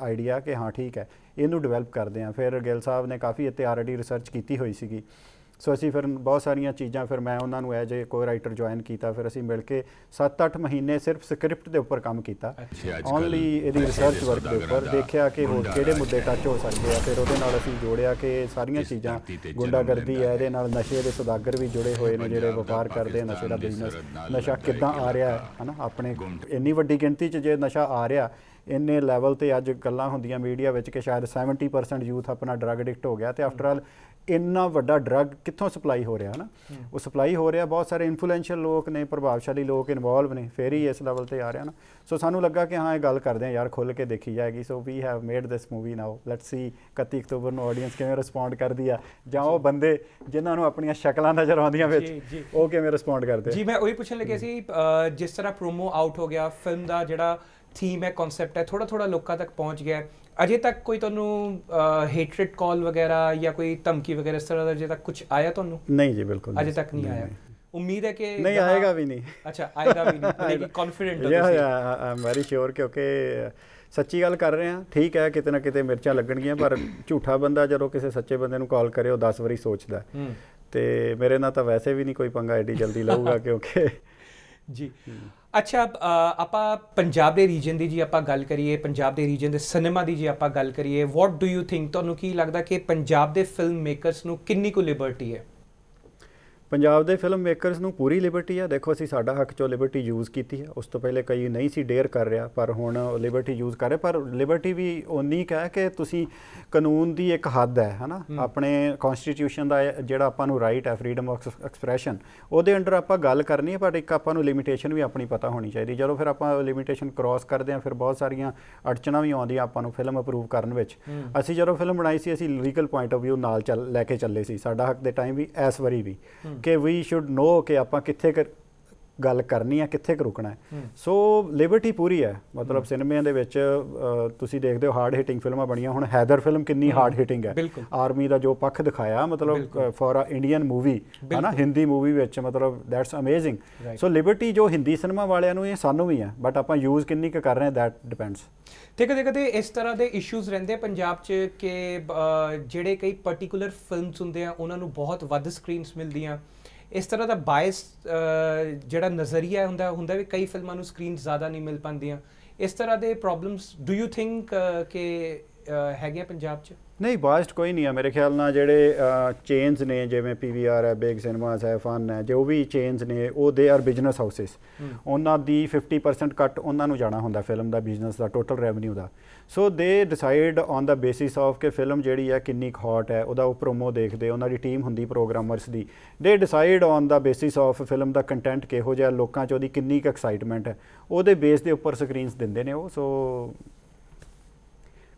idea ਕਿ ਹਾਂ ਠੀਕ ਹੈ ਇਹਨੂੰ ਡਿਵੈਲਪ ਕਰਦੇ ਆ ਫਿਰ ਗਿਲ ਸਾਹਿਬ ਨੇ ਕਾਫੀ ਇੱਥੇ ਆਲਰੇਡੀ ਰਿਸਰਚ ਕੀਤੀ ਹੋਈ ਸੀਗੀ ਸੋ ਅਸੀਂ ਫਿਰ ਬਹੁਤ ਸਾਰੀਆਂ ਚੀਜ਼ਾਂ ਫਿਰ ਮੈਂ ਉਹਨਾਂ ਨੂੰ ਐਜ ਅ ਕੋ ਰਾਈਟਰ ਜੁਆਇਨ ਕੀਤਾ ਫਿਰ ਅਸੀਂ ਮਿਲ ਕੇ 7-8 ਮਹੀਨੇ ਸਿਰਫ ਸਕ੍ਰਿਪਟ ਦੇ ਉੱਪਰ ਕੰਮ ਕੀਤਾ ਓਨਲੀ ਇਹਦੀ ਰਿਸਰਚ ਵਰਕ ਦੇ ਉੱਪਰ ਦੇਖਿਆ ਕਿ ਹੋਰ ਕਿਹੜੇ ਮੁੱਦੇ ਟੱਚ ਹੋ ਸਕਦੇ ਆ ਫਿਰ ਉਹਦੇ ਨਾਲ ਅਸੀਂ ਜੋੜਿਆ ਕਿ ਸਾਰੀਆਂ ਚੀਜ਼ਾਂ ਗੁੰਡਾਗਰਦੀ ਹੈ ਇਹਦੇ ਨਾਲ ਨਸ਼ੇ ਦੇ ਸੁਦਾਗਰ ਵੀ ਜੁੜੇ ਹੋਏ ਨੇ ਜਿਹੜੇ ਵਪਾਰ ਕਰਦੇ ਨਸ਼ੇ ਦਾ ਬਿਜ਼ਨਸ ਨਸ਼ਾ ਕਿੱਦਾਂ ਆ ਰਿਹਾ ਹੈ ਹਨਾ ਆਪਣੇ ਇੰਨੀ ਵੱਡੀ ਗਿਣਤੀ 'ਚ ਜੇ ਨਸ਼ਾ ਆ ਰਿਹਾ ਇੰਨੇ ਲੈਵਲ ਤੇ ਅੱਜ ਗੱਲਾਂ ਹੁੰਦੀਆਂ ਮੀਡੀਆ ਵਿੱਚ ਕਿ ਸ਼ਾਇਦ 70% ਯੂਥ ਆਪਣਾ ਡਰੱਗ ਐਡਿਕਟ ਹੋ ਗਿਆ ਤੇ ਆਫਟਰ ਆਲ ਇੰਨਾ ਵੱਡਾ ਡਰੱਗ ਕਿੱਥੋਂ ਸਪਲਾਈ ਹੋ ਰਿਹਾ ਹੈ ਨਾ ਉਹ ਸਪਲਾਈ ਹੋ ਰਿਹਾ ਬਹੁਤ ਸਾਰੇ ਇਨਫਲੂਐਂਸ਼ੀਅਲ ਲੋਕ ਨੇ ਪ੍ਰਭਾਵਸ਼ਾਲੀ ਲੋਕ ਇਨਵੋਲਵ ਨੇ ਫੇਰ ਹੀ ਇਸ ਲੈਵਲ ਤੇ ਆ ਰਿਹਾ ਨਾ ਸੋ ਸਾਨੂੰ ਲੱਗਾ ਕਿ ਹਾਂ ਇਹ ਗੱਲ ਕਰਦੇ ਆ ਯਾਰ ਖੁੱਲ ਕੇ ਦੇਖੀ ਜਾਏਗੀ so we have made this movie now let's see 31 ਅਕਤੂਬਰ ਨੂੰ ਆਡੀਅנס ਕਿਵੇਂ ਰਿਸਪੌਂਡ ਕਰਦੀ ਆ ਜਾਂ ਉਹ ਬੰਦੇ ਜਿਨ੍ਹਾਂ ਨੂੰ ਆਪਣੀਆਂ ਸ਼ਕਲਾਂ ਨਜ਼ਰ ਆਉਂਦੀਆਂ ਵਿੱਚ ਉਹ ਕਿਵੇਂ ਰਿਸਪੌਂਡ ਕਰਦੇ ਜੀ ਮੈਂ ਉਹੀ ਪੁੱਛਣ ਲੱਗਿਆ ਸੀ ਜਿਸ ਤਰ੍ਹਾਂ ਪ੍ਰੋਮੋ ਆਊਟ ਹੋ ਗਿਆ ਫਿਲਮ ਦਾ ਜਿਹੜਾ ਥੀਮ ਹੈ ਕਨਸੈਪਟ ਹੈ ਥੋੜਾ ਥੋੜਾ ਲੋਕਾਂ ਤੱਕ ਪਹੁੰਚ ਗਿਆ ਅਜੇ ਤੱਕ ਕੋਈ ਤੁਹਾਨੂੰ ਹੇਟਰਡ ਕਾਲ ਵਗੈਰਾ ਜਾਂ ਕੋਈ ਧਮਕੀ ਵਗੈਰਾ ਇਸ ਤਰ੍ਹਾਂ ਦਾ ਜੇ ਤੱਕ ਕੁਝ ਆਇਆ ਤੁਹਾਨੂੰ ਨਹੀਂ ਜੀ ਬਿਲਕੁਲ ਅਜੇ ਤੱਕ ਨਹੀਂ ਆਇਆ ਉਮੀਦ ਹੈ ਕਿ ਨਹੀਂ ਆਏਗਾ ਵੀ ਨਹੀਂ ਅੱਛਾ ਆਏਗਾ ਵੀ ਨਹੀਂ ਕਿ ਕੌਨਫੀਡੈਂਟ ਹੋ ਤੁਸੀਂ ਯਾ ਯਾ ਆਮ ਵੈਰੀ ਸ਼ੋਰ ਕਿਉਂਕਿ ਸੱਚੀ ਗੱਲ ਕਰ ਰਹੇ ਹਾਂ ਠੀਕ ਹੈ ਕਿਤੇ ਨਾ ਕਿਤੇ ਮਿਰਚਾਂ ਲੱਗਣਗੀਆਂ ਪਰ ਝੂਠਾ ਬੰਦਾ ਜਦੋਂ ਕਿਸੇ ਸੱਚੇ ਬੰਦੇ ਨੂੰ ਕਾਲ ਕਰੇ ਉਹ 10 ਵਾਰੀ ਸੋਚਦਾ ਤੇ ਮੇਰੇ ਨਾਲ ਤਾਂ ਵੈਸੇ ਵੀ ਨਹੀਂ ਕੋਈ ਪੰਗਾ ਐਡੀ ਜਲਦੀ ਲਊਗਾ <laughs> ਕਿਉਂਕਿ ਜੀ ਅੱਛਾ ਆਪਾਂ ਪੰਜਾਬ ਦੇ ਰੀਜਨ ਦੀ ਜੀ ਆਪਾਂ ਗੱਲ ਕਰੀਏ ਪੰਜਾਬ ਦੇ ਰੀਜਨ ਦੇ ਸਿਨੇਮਾ ਦੀ ਜੀ ਆਪਾਂ ਗੱਲ ਕਰੀਏ ਵਾਟ ਡੂ ਯੂ ਥਿੰਕ ਤੁਹਾਨੂੰ ਕੀ ਲੱਗਦਾ ਕਿ ਪੰਜਾਬ ਦੇ ਫਿਲਮ ਮੇਕਰਸ ਨੂੰ ਕਿੰਨੀ ਕੁ ਲਿਬਰਟੀ ਹੈ ਪੰਜਾਬ ਦੇ ਫਿਲਮ ਮੇਕਰਸ ਨੂੰ ਪੂਰੀ ਲਿਬਰਟੀ ਆ ਦੇਖੋ ਅਸੀਂ ਸਾਡਾ ਹੱਕ ਚੋ ਲਿਬਰਟੀ ਯੂਜ਼ ਕੀਤੀ ਹੈ ਉਸ ਤੋਂ ਪਹਿਲੇ ਕਈ ਨਹੀਂ ਸੀ ਡੇਅਰ ਕਰ ਰਿਹਾ ਪਰ ਹੁਣ ਲਿਬਰਟੀ ਯੂਜ਼ ਕਰ ਰਿਹਾ ਪਰ ਲਿਬਰਟੀ ਵੀ ਉਨੀ ਕਹਿ ਕਿ ਤੁਸੀਂ ਕਾਨੂੰਨ ਦੀ ਇੱਕ ਹੱਦ ਹੈ ਹਨਾ ਆਪਣੇ ਕਨਸਟੀਟਿਊਸ਼ਨ ਦਾ ਜਿਹੜਾ ਆਪਾਂ ਨੂੰ ਰਾਈਟ ਹੈ ਫਰੀडम ਆਫ ਐਕਸਪ੍ਰੈਸ਼ਨ ਉਹਦੇ ਅੰਡਰ ਆਪਾਂ ਗੱਲ ਕਰਨੀ ਹੈ ਪਰ ਇੱਕ ਆਪਾਂ ਨੂੰ ਲਿਮਿਟੇਸ਼ਨ ਵੀ ਆਪਣੀ ਪਤਾ ਹੋਣੀ ਚਾਹੀਦੀ ਜਦੋਂ ਫਿਰ ਆਪਾਂ ਲਿਮਿਟੇਸ਼ਨ ਕ੍ਰਾਸ ਕਰਦੇ ਆ ਫਿਰ ਬਹੁਤ ਸਾਰੀਆਂ ਅੜਚਣਾਂ ਵੀ ਆਉਂਦੀਆਂ ਆਪਾਂ ਨੂੰ ਫਿਲਮ ਅਪਰੂਵ ਕਰਨ ਵਿੱਚ ਅਸੀਂ ਜਦੋਂ ਫਿਲਮ ਬਣਾਈ ਸੀ ਅਸੀਂ ਲੀਗਲ ਪੁਆਇੰਟ ਆਫ View ਨਾਲ ਲੈ ਕੇ ਚੱਲੇ ਸੀ ਸਾਡਾ ਹੱਕ ਦੇ ਟਾਈਮ ਵੀ ਐਸ ਵਰੀ ਵੀ ਕਿ ਵੀ ਸ਼ੁੱਡ ਨੋ ਕਿ ਆਪਾਂ ਕਿੱਥੇ ਗੱਲ ਕਰਨੀ ਆ ਕਿੱਥੇ ਕੁ ਰੁਕਣਾ ਸੋ ਲਿਬਰਟੀ ਪੂਰੀ ਹੈ ਮਤਲਬ ਸਿਨੇਮਿਆਂ ਦੇ ਵਿੱਚ ਤੁਸੀਂ ਦੇਖਦੇ ਹੋ ਹਾਰਡ ਹਿਟਿੰਗ ਫਿਲਮਾਂ ਬਣੀਆਂ ਹੁਣ ਹੈਦਰ ਫਿਲਮ ਕਿੰਨੀ ਹਾਰਡ ਹਿਟਿੰਗ ਹੈ ਆਰਮੀ ਦਾ ਜੋ ਪੱਖ ਦਿਖਾਇਆ ਮਤਲਬ ਫॉर ਅ ਇੰਡੀਅਨ ਮੂਵੀ ਹਨਾ ਹਿੰਦੀ ਮੂਵੀ ਵਿੱਚ ਮਤਲਬ ਦੈਟਸ ਅਮੇਜ਼ਿੰਗ ਸੋ ਲਿਬਰਟੀ ਜੋ ਹਿੰਦੀ ਸਿਨੇਮਾ ਵਾਲਿਆਂ ਨੂੰ ਇਹ ਸਾਨੂੰ ਵੀ ਹੈ ਬਟ ਆਪਾਂ ਯੂਜ਼ ਕਿੰਨੀ ਕੁ ਕਰ ਰਹੇ ਹਾਂ ਦੈਟ ਡਿਪੈਂਡਸ ਠੀਕ ਹੈ ਦੇਖਦੇ ਇਸ ਤਰ੍ਹਾਂ ਦੇ ਇਸ਼ੂਜ਼ ਰਹਿੰਦੇ ਪੰਜਾਬ 'ਚ ਕਿ ਜਿਹੜੇ ਕਈ ਪਾਰਟਿਕੂਲਰ ਫਿਲਮਸ ਹੁੰਦੇ ਆ ਉਹਨਾਂ ਨੂੰ ਬਹੁਤ ਵੱਧ ਸਕਰੀਨਸ ਮਿਲਦੀਆਂ ਇਸ ਤਰ੍ਹਾਂ ਦਾ ਬਾਇਸ ਜਿਹੜਾ ਨਜ਼ਰੀਆ ਹੁੰਦਾ ਹੁੰਦਾ ਵੀ ਕਈ ਫਿਲਮਾਂ ਨੂੰ ਸਕਰੀਨ ਜ਼ਿਆਦਾ ਨਹੀਂ ਮਿਲ ਪਾਉਂਦੀਆਂ ਇਸ ਤਰ੍ਹਾਂ ਦੇ ਪ੍ਰੋਬਲਮਸ ਡੂ ਯੂ ਥਿੰਕ ਕਿ ਹੈਗੇ ਪੰਜਾਬ 'ਚ ਨਹੀਂ ਬਾਸਟ ਕੋਈ ਨਹੀਂ ਆ ਮੇਰੇ ਖਿਆਲ ਨਾਲ ਜਿਹੜੇ ਚੇਨਸ ਨੇ ਜਿਵੇਂ ਪੀਵੀਆਰ ਹੈ ਬਿਗ ਸਿਨੇਮਾਸ ਹੈ ਫਨ ਹੈ ਜੋ ਵੀ ਚੇਨਸ ਨੇ ਉਹ ਦੇ ਆਰ ਬਿਜ਼ਨਸ ਹਾਊਸਸ ਉਹਨਾਂ ਦੀ 50% ਕੱਟ ਉਹਨਾਂ ਨੂੰ ਜਾਣਾ ਹੁੰਦਾ ਫਿਲਮ ਦਾ ਬਿਜ਼ਨਸ ਦਾ ਟੋਟਲ ਰੈਵਨਿਊ ਦਾ so they decide on the basis of ਕਿ ਫਿਲਮ ਜਿਹੜੀ ਹੈ ਕਿੰਨੀ ਹੌਟ ਹੈ ਉਹਦਾ ਉਹ ਪ੍ਰੋਮੋ ਦੇਖਦੇ ਉਹਨਾਂ ਦੀ ਟੀਮ ਹੁੰਦੀ ਪ੍ਰੋਗਰਾਮਰਸ ਦੀ they decide on the basis of film ਦਾ ਕੰਟੈਂਟ ਕਿਹੋ ਜਿਹਾ ਲੋਕਾਂ 'ਚ ਉਹਦੀ ਕਿੰਨੀ ਕ ਐਕਸਾਈਟਮੈਂਟ ਹੈ ਉਹਦੇ ਬੇਸ ਦੇ ਉੱਪਰ ਸਕਰੀਨਸ ਦਿੰਦੇ ਨੇ ਉਹ ਸੋ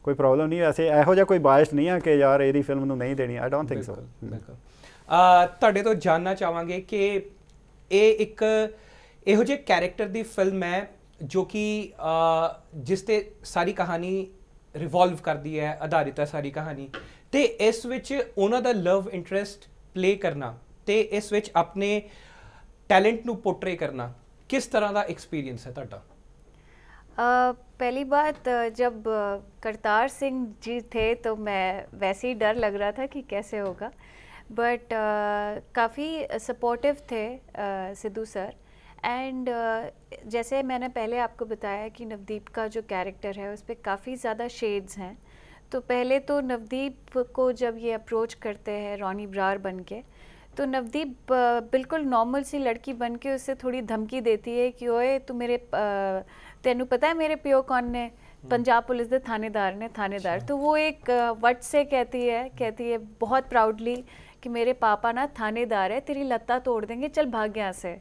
ਕੋਈ ਪ੍ਰੋਬਲਮ ਨਹੀਂ ਵੈਸੇ ਇਹੋ ਜਿਹਾ ਕੋਈ ਬਾਇਸ ਨਹੀਂ ਆ ਕਿ ਯਾਰ ਇਹਦੀ ਫਿਲਮ ਨੂੰ ਨਹੀਂ ਦੇਣੀ ਆਈ ਡੋਨਟ ਥਿੰਕ ਸੋ ਬਿਲਕੁਲ ਤੁਹਾਡੇ ਤੋਂ ਜਾਨਣਾ ਚਾਹਾਂਗੇ ਕਿ ਇਹ ਇੱਕ ਇਹੋ ਜਿਹੇ ਕੈਰੈਕਟਰ ਦੀ ਫਿਲਮ ਹੈ ਜੋ ਕਿ ਜਿਸ ਤੇ ਸਾਰੀ ਕਹਾਣੀ ਰਿਵੋਲਵ ਕਰਦੀ ਹੈ ਆਧਾਰਿਤ ਹੈ ਸਾਰੀ ਕਹਾਣੀ ਤੇ ਇਸ ਵਿੱਚ ਉਹਨਾਂ ਦਾ ਲਵ ਇੰਟਰਸਟ ਪਲੇ ਕਰਨਾ ਤੇ ਇਸ ਵਿੱਚ ਆਪਣੇ ਟੈਲੈਂਟ ਨੂੰ ਪੋਰਟਰੇ ਕਰਨਾ ਕਿਸ ਤਰ੍ਹਾਂ ਦਾ ਐਕਸਪੀਰੀਅੰਸ ਹੈ ਤੁਹਾਡਾ पहली बात जब करतार सिंह जी थे तो मैं वैसे ही डर लग रहा था कि कैसे होगा बट काफ़ी सपोर्टिव थे सिद्धू सर एंड uh, जैसे मैंने पहले आपको बताया कि नवदीप का जो कैरेक्टर है उस पर काफ़ी ज़्यादा शेड्स हैं तो पहले तो नवदीप को जब ये अप्रोच करते हैं रोनी ब्रार बन के तो नवदीप बिल्कुल नॉर्मल सी लड़की बन के उससे थोड़ी धमकी देती है कि ओए तू मेरे ਤੈਨੂੰ ਪਤਾ है मेरे पियो कौन ने पंजाब पुलिस के थानेदार ने थानेदार तो वो एक वट से कहती है कहती है बहुत प्राउडली कि मेरे पापा ना थानेदार है तेरी लत्ता तोड़ देंगे चल भाग यहाँ से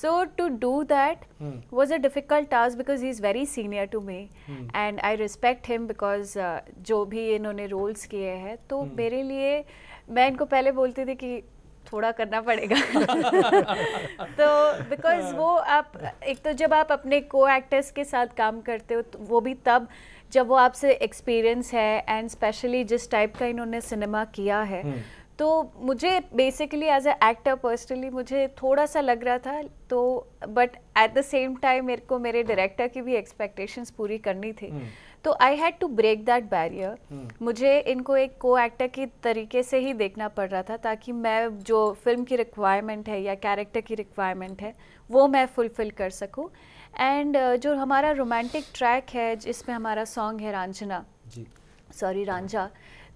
so to do that was a difficult task because he is very senior to me and I respect him because जो भी इन्होंने रोल्स किए हैं तो hmm. मेरे लिए मैं इनको पहले बोलती थी कि थोड़ा करना पड़ेगा <laughs> तो बिकॉज वो आप एक तो जब आप अपने को एक्टर्स के साथ काम करते हो तो वो भी तब जब वो आपसे एक्सपीरियंस है एंड स्पेशली जिस टाइप का इन्होंने सिनेमा किया है हम्म। तो मुझे basically as a actor personally मुझे थोड़ा सा लग रहा था तो but at the same time मेरे को मेरे डायरेक्टर की भी एक्सपेक्टेशंस पूरी करनी थी hmm. तो I had to break that barrier मुझे इनको एक को एक्टर की तरीके से ही देखना पड़ रहा था ताकि मैं जो फिल्म की रिक्वायरमेंट है या कैरेक्टर की रिक्वायरमेंट है वो मैं फुलफ़िल कर सकूँ एंड uh, जो हमारा रोमांटिक ट्रैक है जिसमें हमारा सॉन्ग है रांझना सॉरी रांझा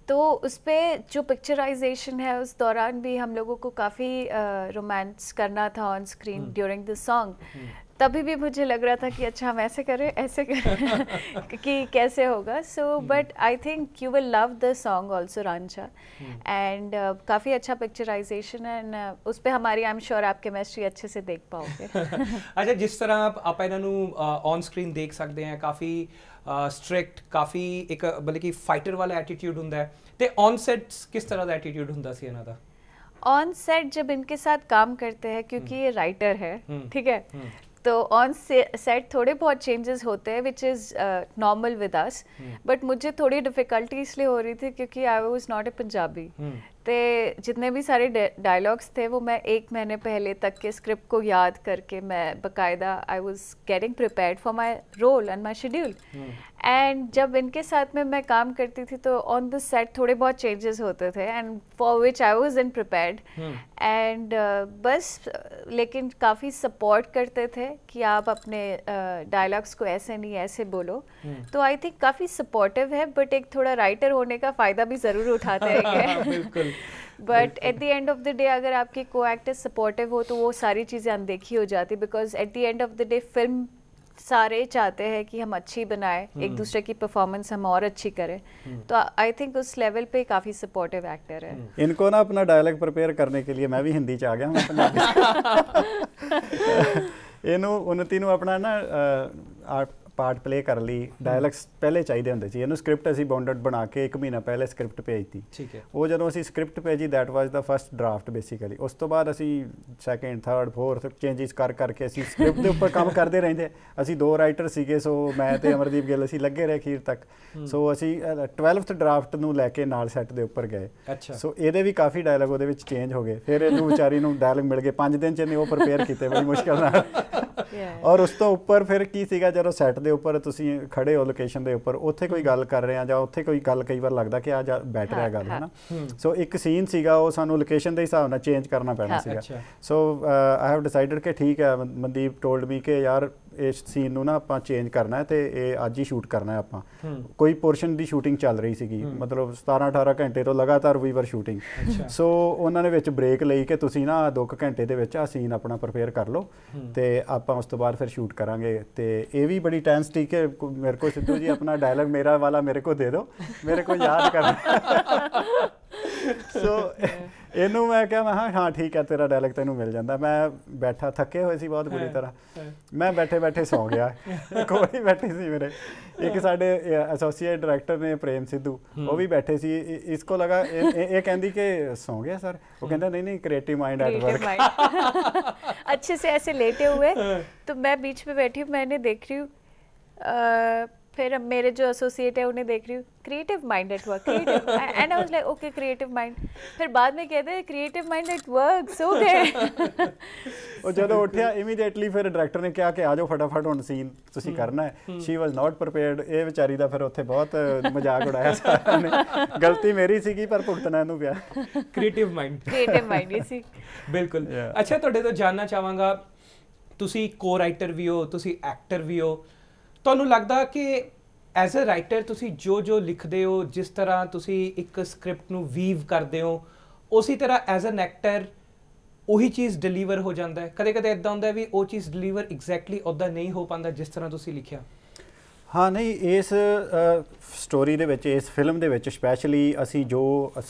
तो उस पर जो पिक्चराइजेशन है उस दौरान भी हम लोगों को काफ़ी रोमांस uh, करना था on screen during the song तभी भी मुझे लग रहा था कि अच्छा हम ऐसे करें ऐसे करें कि कैसे होगा so but I think you will love the song also Ranjha and काफ़ी अच्छा पिक्चराइजेशन है एंड उस पर हमारी आई एम श्योर आप केमिस्ट्री अच्छे से देख पाओगे अच्छा ਜਿਸ ਤਰ੍ਹਾਂ ਆਪ ਆਪਾਂ ਇਹਨਾਂ ਨੂੰ ਔਨ ਸਕਰੀਨ ਦੇਖ ਸਕਦੇ ਆ ਕਾਫੀ ਸਟ੍ਰਿਕਟ ਕਾਫੀ ਇੱਕ ਬਲਕਿ ਕਿ ਫਾਈਟਰ ਵਾਲਾ ਐਟੀਟਿਊਡ ਹੁੰਦਾ ਹੈ ਤੇ ਔਨ ਸੈਟਸ ਕਿਸ ਤਰ੍ਹਾਂ ਦਾ ਐਟੀਟਿਊਡ ਹੁੰਦਾ ਸੀ ਇਹਨਾਂ ਦਾ ऑन सेट जब इनके साथ काम करते हैं क्योंकि ये राइटर है ठीक है तो ऑन सेट थोड़े बहुत चेंजेस होते हैं which is normal with us but मुझे थोड़ी डिफ़िकल्टी इसलिए हो रही थी क्योंकि I was not a Punjabi तो जितने भी सारे डायलॉग्स थे वो मैं एक महीने पहले तक के स्क्रिप्ट को याद करके मैं बकायदा I was getting prepare for my role and my schedule and जब इनके साथ में मैं काम करती थी तो ऑन द सेट थोड़े बहुत चेंजेस होते थे and for which I was in prepared and बस लेकिन काफ़ी सपोर्ट करते थे कि आप अपने डायलॉग्स uh, को ऐसे नहीं ऐसे बोलो hmm. तो आई थिंक काफ़ी सपोर्टिव है बट एक थोड़ा राइटर होने का फ़ायदा भी ज़रूर उठाते रहेंगे but at the end of the day अगर आपके को एक्टर सपोर्टिव हो तो वो सारी चीज़ें अनदेखी हो जाती because at the end of the day film सारे चाहते हैं कि हम अच्छी बनाए एक हम्म। दूसरे की परफॉर्मेंस हम और अच्छी करें हम्म। तो आई थिंक उस लेवल पे काफ़ी सपोर्टिव एक्टर है हम्म। इनको ना अपना डायलॉग प्रिपेयर करने के लिए मैं भी हिंदी आ गया हूँ ਉਨਤੀ <laughs> उन्नति अपना ना ਪਾਰਟ ਪਲੇ ਕਰਨ ਲਈ ਡਾਇਲੌਗਸ ਪਹਿਲੇ ਚਾਹੀਦੇ ਹੁੰਦੇ ਸੀ ਇਹਨੂੰ ਸਕ੍ਰਿਪਟ ਅਸੀਂ ਬੌਂਡਡ ਬਣਾ ਕੇ 1 ਮਹੀਨਾ ਪਹਿਲੇ ਸਕ੍ਰਿਪਟ ਭੇਜਤੀ ਠੀਕ ਹੈ ਉਹ ਜਦੋਂ ਅਸੀਂ ਸਕ੍ਰਿਪਟ ਭੇਜੀ that was the first draft basically ਉਸ ਤੋਂ ਬਾਅਦ ਅਸੀਂ ਸੈਕੰਡ ਥਰਡ ਫੋਰਥ ਚੇਂਜਸ ਕਰ ਕਰਕੇ ਅਸੀਂ ਸਕ੍ਰਿਪਟ ਦੇ ਉੱਪਰ ਕੰਮ ਕਰਦੇ ਰਹਿੰਦੇ ਅਸੀਂ ਦੋ ਰਾਈਟਰ ਸੀਗੇ ਸੋ ਮੈਂ ਤੇ ਅਮਰਦੀਪ ਗਿੱਲ ਅਸੀਂ ਲੱਗੇ ਰਹੇ ਅਖੀਰ ਤੱਕ ਸੋ ਅਸੀਂ 12th ਡਰਾਫਟ ਨੂੰ ਲੈ ਕੇ ਨਾਲ ਸੈੱਟ ਦੇ ਉੱਪਰ ਗਏ ਸੋ ਇਹਦੇ ਵੀ ਕਾਫੀ ਡਾਇਲੌਗ ਉਹਦੇ ਵਿੱਚ ਚੇਂਜ ਹੋ ਗਏ ਫਿਰ ਇਹਨੂੰ ਵਿਚਾਰੀ ਨੂੰ ਡਾਇਲੌਗ ਮਿਲ ਗਏ 5 ਦਿਨ ਚ ਇਹਨੇ ਉਹ ਪ੍ਰਪੇਅਰ ਕੀਤੇ ਬੜੀ ਮੁਸ਼ਕਲ ਨਾਲ <laughs> ਔਰ ਉਸ ਤੋਂ ਉੱਪਰ ਫਿਰ ਕੀ ਸੀਗਾ ਜਦੋਂ ਸੈੱਟ ਦੇ ਉੱਪਰ ਤੁਸੀਂ ਖੜੇ ਹੋ ਲੋਕੇਸ਼ਨ ਦੇ ਉੱਪਰ ਉੱਥੇ ਕੋਈ ਗੱਲ ਕਰ ਰਹੇ ਆ ਜਾਂ ਉੱਥੇ ਕੋਈ ਗੱਲ ਕਈ ਵਾਰ ਲੱਗਦਾ ਕਿ ਆ ਬੈਟਰ ਹੈ ਗੱਲ ਹੈ ਨਾ ਸੋ ਇੱਕ ਸੀਨ ਸੀਗਾ ਉਹ ਸਾਨੂੰ ਲੋਕੇਸ਼ਨ ਦੇ ਹਿਸਾਬ ਨਾਲ ਚੇਂਜ ਕਰਨਾ ਪੈਣਾ ਸੀਗਾ ਸੋ ਆਈ ਹੈਵ ਡਿਸਾਈਡਡ ਕਿ ਠੀਕ ਹੈ ਮਨਦੀਪ ਟੋਲਡ ਮੀ ਕਿ ਯਾਰ ਇਸ ਸੀਨ ਨੂੰ ਨਾ ਆਪਾਂ ਚੇਂਜ ਕਰਨਾ ਹੈ ਤੇ ਇਹ ਅੱਜ ਹੀ ਸ਼ੂਟ ਕਰਨਾ ਹੈ ਆਪਾਂ ਕੋਈ ਪੋਰਸ਼ਨ ਦੀ ਸ਼ੂਟਿੰਗ ਚੱਲ ਰਹੀ ਸੀਗੀ ਮਤਲਬ 17 18 ਘੰਟੇ ਤੋਂ ਲਗਾਤਾਰ ਵੀ ਸ਼ੂਟਿੰਗ ਸੋ ਉਹਨਾਂ ਨੇ ਵਿੱਚ ਬ੍ਰੇਕ ਲਈ ਕਿ ਤੁਸੀਂ ਨਾ 2 ਘੰਟੇ ਦੇ ਵਿੱਚ ਆ ਸੀਨ ਆਪਣਾ ਪ੍ਰਪੇਅਰ ਕਰ ਲਓ ਤੇ ਆਪਾਂ ਉਸ ਤੋਂ ਬਾਅਦ ਫਿਰ ਸ਼ੂਟ ਕਰਾਂਗੇ ਤੇ ਇਹ ਵੀ ਬੜੀ ਟੈਂਸ ਠੀਕ ਹੈ ਮੇਰੇ ਕੋ ਸਿੱਧੂ ਜੀ ਆਪਣਾ ਡਾਇਲੌਗ ਮੇਰਾ ਵਾਲਾ ਮੇਰੇ ਕੋ ਦੇ ਦਿਓ ਮੇਰੇ ਕੋ ਯਾਦ ਕਰ ਸੋ ਇਹਨੂੰ ਮੈਂ ਕਿਹਾ ਮੈਂ ਹਾਂ ਠੀਕ ਹੈ ਤੇਰਾ ਡਾਇਲੌਗ ਤੈਨੂੰ ਮਿਲ ਜਾਂਦਾ ਮੈਂ ਬੈਠਾ ਥੱਕੇ ਹੋਏ ਸੀ ਬਹੁਤ ਬੁਰੀ ਤਰ੍ਹਾਂ ਮੈਂ ਬੈਠੇ ਬੈਠੇ ਸੌ ਗਿਆ ਕੋਈ ਬੈਠੇ ਸੀ ਮੇਰੇ ਇੱਕ ਸਾਡੇ ਐਸੋਸੀਏਟ ਡਾਇਰੈਕਟਰ ਨੇ ਪ੍ਰੇਮ ਸਿੱਧੂ ਉਹ ਵੀ ਬੈਠੇ ਸੀ ਇਸ ਕੋ ਲਗਾ ਇਹ ਕਹਿੰਦੀ ਕਿ ਸੌ ਗਿਆ ਸਰ ਉਹ ਕਹਿੰਦਾ ਨਹੀਂ ਨਹੀਂ ਕ੍ਰੀਏਟਿਵ ਮਾਈਂਡ ਐਟ ਅੱਛੇ ਸੇ ਐਸੇ ਲੇਟੇ ਹੋਏ ਤਾਂ ਮੈਂ ਵਿੱਚ ਵਿੱਚ ਬੈਠੀ बैठी ਮੈਂ मैंने ਦੇਖ ਰਹੀ ਫਿਰ ਮੇਰੇ ਜੋ ਐਸੋਸੀਏਟ ਹੈ ਉਹਨੇ ਦੇਖ ਰਿਹਾ creative mind mind work and creative was like okay creative mind ਫਿਰ ਬਾਅਦ फिर बाद में ਕ੍ਰੀਏਟਿਵ हैं ਵਰਕਸ ਓਕੇ ਉਹ ਜਦੋਂ ਉੱਠਿਆ ਇਮੀਡੀਏਟਲੀ ਫਿਰ ਡਾਇਰੈਕਟਰ ਨੇ ਕਿਹਾ ਕਿ ਆਜੋ ਫਟਾਫਟ ਹੁਣ ਸੀਨ ਤੁਸੀਂ ਕਰਨਾ ਹੈ ਸ਼ੀ ਵਾਸ ਨਾਟ ਪ੍ਰੀਪੇਅਰਡ ਇਹ ਵਿਚਾਰੀ ਦਾ ਫਿਰ ਉੱਥੇ ਬਹੁਤ ਮਜ਼ਾਕ ਉਡਾਇਆ ਸਾਰਿਆਂ ਨੇ ਗਲਤੀ ਮੇਰੀ ਸੀਗੀ ਪਰ ਭੁਗਤਣਾ ਇਹਨੂੰ ਪਿਆ ਕ੍ਰੀਏਟਿਵ ਮਾਈਂਡ ਕ੍ਰੀਏਟਿਵ ਮਾਈਂਡ ਇਹ ਸੀ ਬਿਲਕੁਲ ਅੱਛਾ ਤੁਹਾਡੇ ਤੋਂ ਜਾਨਣਾ ਚਾਹਾਂਗਾ ਤੁਸੀਂ ਕੋ ਰਾਈਟਰ ਵੀ ਹੋ ਤੁਸੀਂ ਐਕਟਰ ਵੀ ਹੋ ਤੁਹਾਨੂੰ ਲੱਗਦਾ ਕਿ ਐਜ਼ ਅ ਰਾਈਟਰ ਤੁਸੀਂ ਜੋ ਜੋ ਲਿਖਦੇ ਹੋ ਜਿਸ ਤਰ੍ਹਾਂ ਤੁਸੀਂ ਇੱਕ ਸਕ੍ਰਿਪਟ ਨੂੰ ਵੀਵ ਕਰਦੇ ਹੋ ਉਸੇ ਤਰ੍ਹਾਂ ਐਜ਼ ਅ ਐਕਟਰ ਉਹੀ ਚੀਜ਼ ਡਿਲੀਵਰ ਹੋ ਜਾਂਦਾ ਹੈ ਕਦੇ-ਕਦੇ ਇਦਾਂ ਹੁੰਦਾ ਵੀ ਉਹ ਚੀਜ਼ ਡਿਲੀਵਰ ਐਗਜ਼ੈਕਟਲੀ ਉਦਾਂ ਨਹੀਂ ਹੋ ਪਾਉਂਦਾ ਜਿਸ ਤਰ੍ਹਾਂ ਤੁਸੀਂ ਲਿਖਿਆ ਹਾਂ ਨਹੀਂ ਇਸ ਸਟੋਰੀ ਦੇ ਵਿੱਚ ਇਸ ਫਿਲਮ ਦੇ ਵਿੱਚ ਸਪੈਸ਼ਲੀ ਅਸੀਂ ਜੋ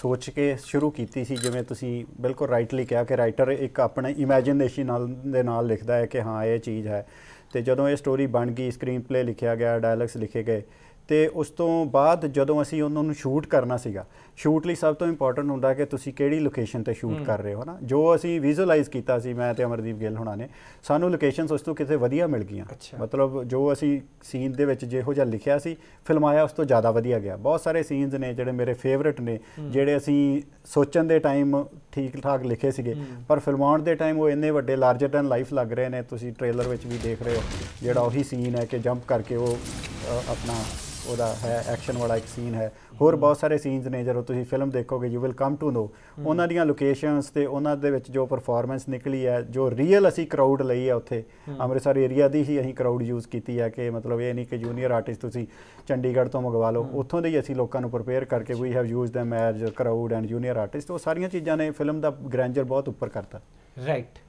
ਸੋਚ ਕੇ ਸ਼ੁਰੂ ਕੀਤੀ ਸੀ ਜਿਵੇਂ ਤੁਸੀਂ ਬਿਲਕੁਲ ਰਾਈਟਲੀ ਕਿਹਾ ਕਿ ਰਾਈਟਰ ਇੱਕ ਆਪਣੇ ਇਮੇਜਿਨੇਸ਼ਨ ਨਾਲ ਦੇ ਨਾਲ ਲਿਖਦਾ ਹੈ ਕਿ ਹਾਂ ਇਹ ਚੀਜ਼ ਹੈ ਤੇ ਜਦੋਂ ਇਹ ਸਟੋਰੀ ਬਣ ਗਈ ਸਕਰੀਨ ਪਲੇ ਲਿਖਿਆ ਗਿਆ ਡਾਇਲੌਗਸ ਲਿਖੇ ਗਏ ਤੇ ਉਸ ਤੋਂ ਬਾਅਦ ਜਦੋਂ ਅਸੀਂ ਉਹਨਾਂ ਨੂੰ ਸ਼ੂਟ ਕਰਨਾ ਸੀਗਾ ਸ਼ੂਟ ਲਈ ਸਭ ਤੋਂ ਇੰਪੋਰਟੈਂਟ ਹੁੰਦਾ ਕਿ ਤੁਸੀਂ ਕਿਹੜੀ ਲੋਕੇਸ਼ਨ ਤੇ ਸ਼ੂਟ ਕਰ ਰਹੇ ਹੋ ਨਾ ਜੋ ਅਸੀਂ ਵਿਜ਼ੂਅਲਾਈਜ਼ ਕੀਤਾ ਸੀ ਮੈਂ ਤੇ ਅਮਰਦੀਪ ਗਿੱਲ ਹੁਣਾਂ ਨੇ ਸਾਨੂੰ ਲੋਕੇਸ਼ਨਸ ਉਸ ਤੋਂ ਕਿਤੇ ਵਧੀਆ ਮਿਲ ਗਈਆਂ ਮਤਲਬ ਜੋ ਅਸੀਂ ਸੀਨ ਦੇ ਵਿੱਚ ਜਿਹੋ ਜਿਹਾ ਲਿਖਿਆ ਸੀ ਫਿਲਮਾਇਆ ਉਸ ਤੋਂ ਜ਼ਿਆਦਾ ਵਧੀਆ ਗਿਆ ਬਹੁਤ ਸਾਰੇ ਸੀਨਸ ਨੇ ਜਿਹੜੇ ਮੇਰੇ ਫੇਵਰਿਟ ਨੇ ਜਿਹੜੇ ਅਸੀਂ ਸੋਚਣ ਦੇ ਟਾਈਮ ਠੀਕ ਠਾਕ ਲਿਖੇ ਸੀਗੇ ਪਰ ਫਿਲਮਾਉਣ ਦੇ ਟਾਈਮ ਉਹ ਇੰਨੇ ਵੱਡੇ ਲਾਰਜਰ ਦੈਨ ਲਾਈਫ ਲੱਗ ਰਹੇ ਨੇ ਤੁਸੀਂ ਟ੍ਰੇਲਰ ਵਿੱਚ ਵੀ ਦੇਖ ਰਹੇ ਹੋ ਜਿਹੜਾ ਉਹੀ ਸੀਨ ਹੈ ਕਿ ਜੰਪ ਕਰਕੇ ਉਹ ਆਪਣਾ ਉਹਦਾ ਹੈ ਐਕਸ਼ਨ ਵਾਲਾ ਇੱਕ ਸੀਨ ਹੈ ਹੋਰ ਬਹੁਤ ਸਾਰੇ ਸੀਨਸ ਨੇ ਜਦੋਂ ਤੁਸੀਂ ਫਿਲਮ ਦੇਖੋਗੇ you will come to know ਉਹਨਾਂ ਦੀਆਂ ਲੋਕੇਸ਼ਨਸ ਤੇ ਉਹਨਾਂ ਦੇ ਵਿੱਚ ਜੋ ਪਰਫਾਰਮੈਂਸ ਨਿਕਲੀ ਹੈ ਜੋ ਰੀਅਲ ਅਸੀਂ ਕਰਾਊਡ ਲਈ ਹੈ ਉੱਥੇ ਅੰਮ੍ਰਿਤਸਰ ਏਰੀਆ ਦੀ ਹੀ ਅਸੀਂ ਕਰਾਊਡ ਯੂਜ਼ ਕੀਤੀ ਹੈ ਕਿ ਮਤਲਬ ਇਹ ਨਹੀਂ ਕਿ ਜੂਨੀਅਰ ਆਰਟਿਸਟ ਤੁਸੀਂ ਚੰਡੀਗੜ੍ਹ ਤੋਂ ਮੰਗਵਾ ਲਓ ਉੱਥੋਂ ਦੇ ਹੀ ਅਸੀਂ ਲੋਕਾਂ ਨੂੰ ਪ੍ਰਪੇਅਰ ਕਰਕੇ we have used them as crowd and junior artist ਉਹ ਸਾਰੀਆਂ ਚੀਜ਼ਾਂ ਨੇ ਫਿਲਮ ਦਾ ਗ੍ਰੈਂਜਰ ਬਹੁਤ ਉੱਪਰ ਕਰਤਾ ਰਾਈਟ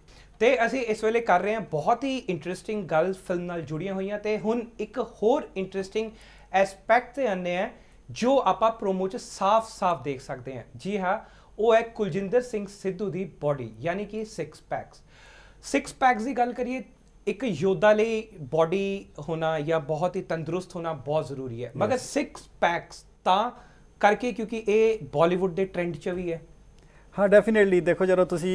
ਤੇ ਅਸੀਂ ਇਸ ਵੇਲੇ ਕਰ ਰਹੇ ਹਾਂ ਬਹੁਤ ਹੀ ਇੰਟਰਸਟਿੰਗ ਗੱਲ ਫਿਲਮ ਨਾਲ ਜੁੜੀਆਂ ਹੋਈਆਂ ਤੇ ਹੁਣ ਇੱਕ ਹੋਰ ਇੰਟਰਸਟਿੰਗ ਐਸਪੈਕਟ ਤੇ ਆਨੇ ਆ ਜੋ ਆਪਾਂ ਪ੍ਰੋਮੋ 'ਚ ਸਾਫ਼-ਸਾਫ਼ ਦੇਖ ਸਕਦੇ ਆ ਜੀ ਹਾਂ ਉਹ ਹੈ ਕੁਲਜਿੰਦਰ ਸਿੰਘ ਸਿੱਧੂ ਦੀ ਬਾਡੀ ਯਾਨੀ ਕਿ ਸਿਕਸ ਪੈਕਸ ਸਿਕਸ ਪੈਕਸ ਦੀ ਗੱਲ ਕਰੀਏ ਇੱਕ ਯੋਧਾ ਲਈ ਬਾਡੀ ਹੋਣਾ ਜਾਂ ਬਹੁਤ ਹੀ ਤੰਦਰੁਸਤ ਹੋਣਾ ਬਹੁਤ ਜ਼ਰੂਰੀ ਹੈ ਮਗਰ ਸਿਕਸ ਪੈਕਸ ਤਾਂ ਕਰਕੇ ਕਿਉਂਕਿ ਇਹ ਬਾਲੀਵੁੱਡ ਦੇ ਟ੍ਰੈਂਡ 'ਚ ਵੀ ਹੈ ਹਾਂ ਡੈਫੀਨਿਟਲੀ ਦੇਖੋ ਜਦੋਂ ਤੁਸੀਂ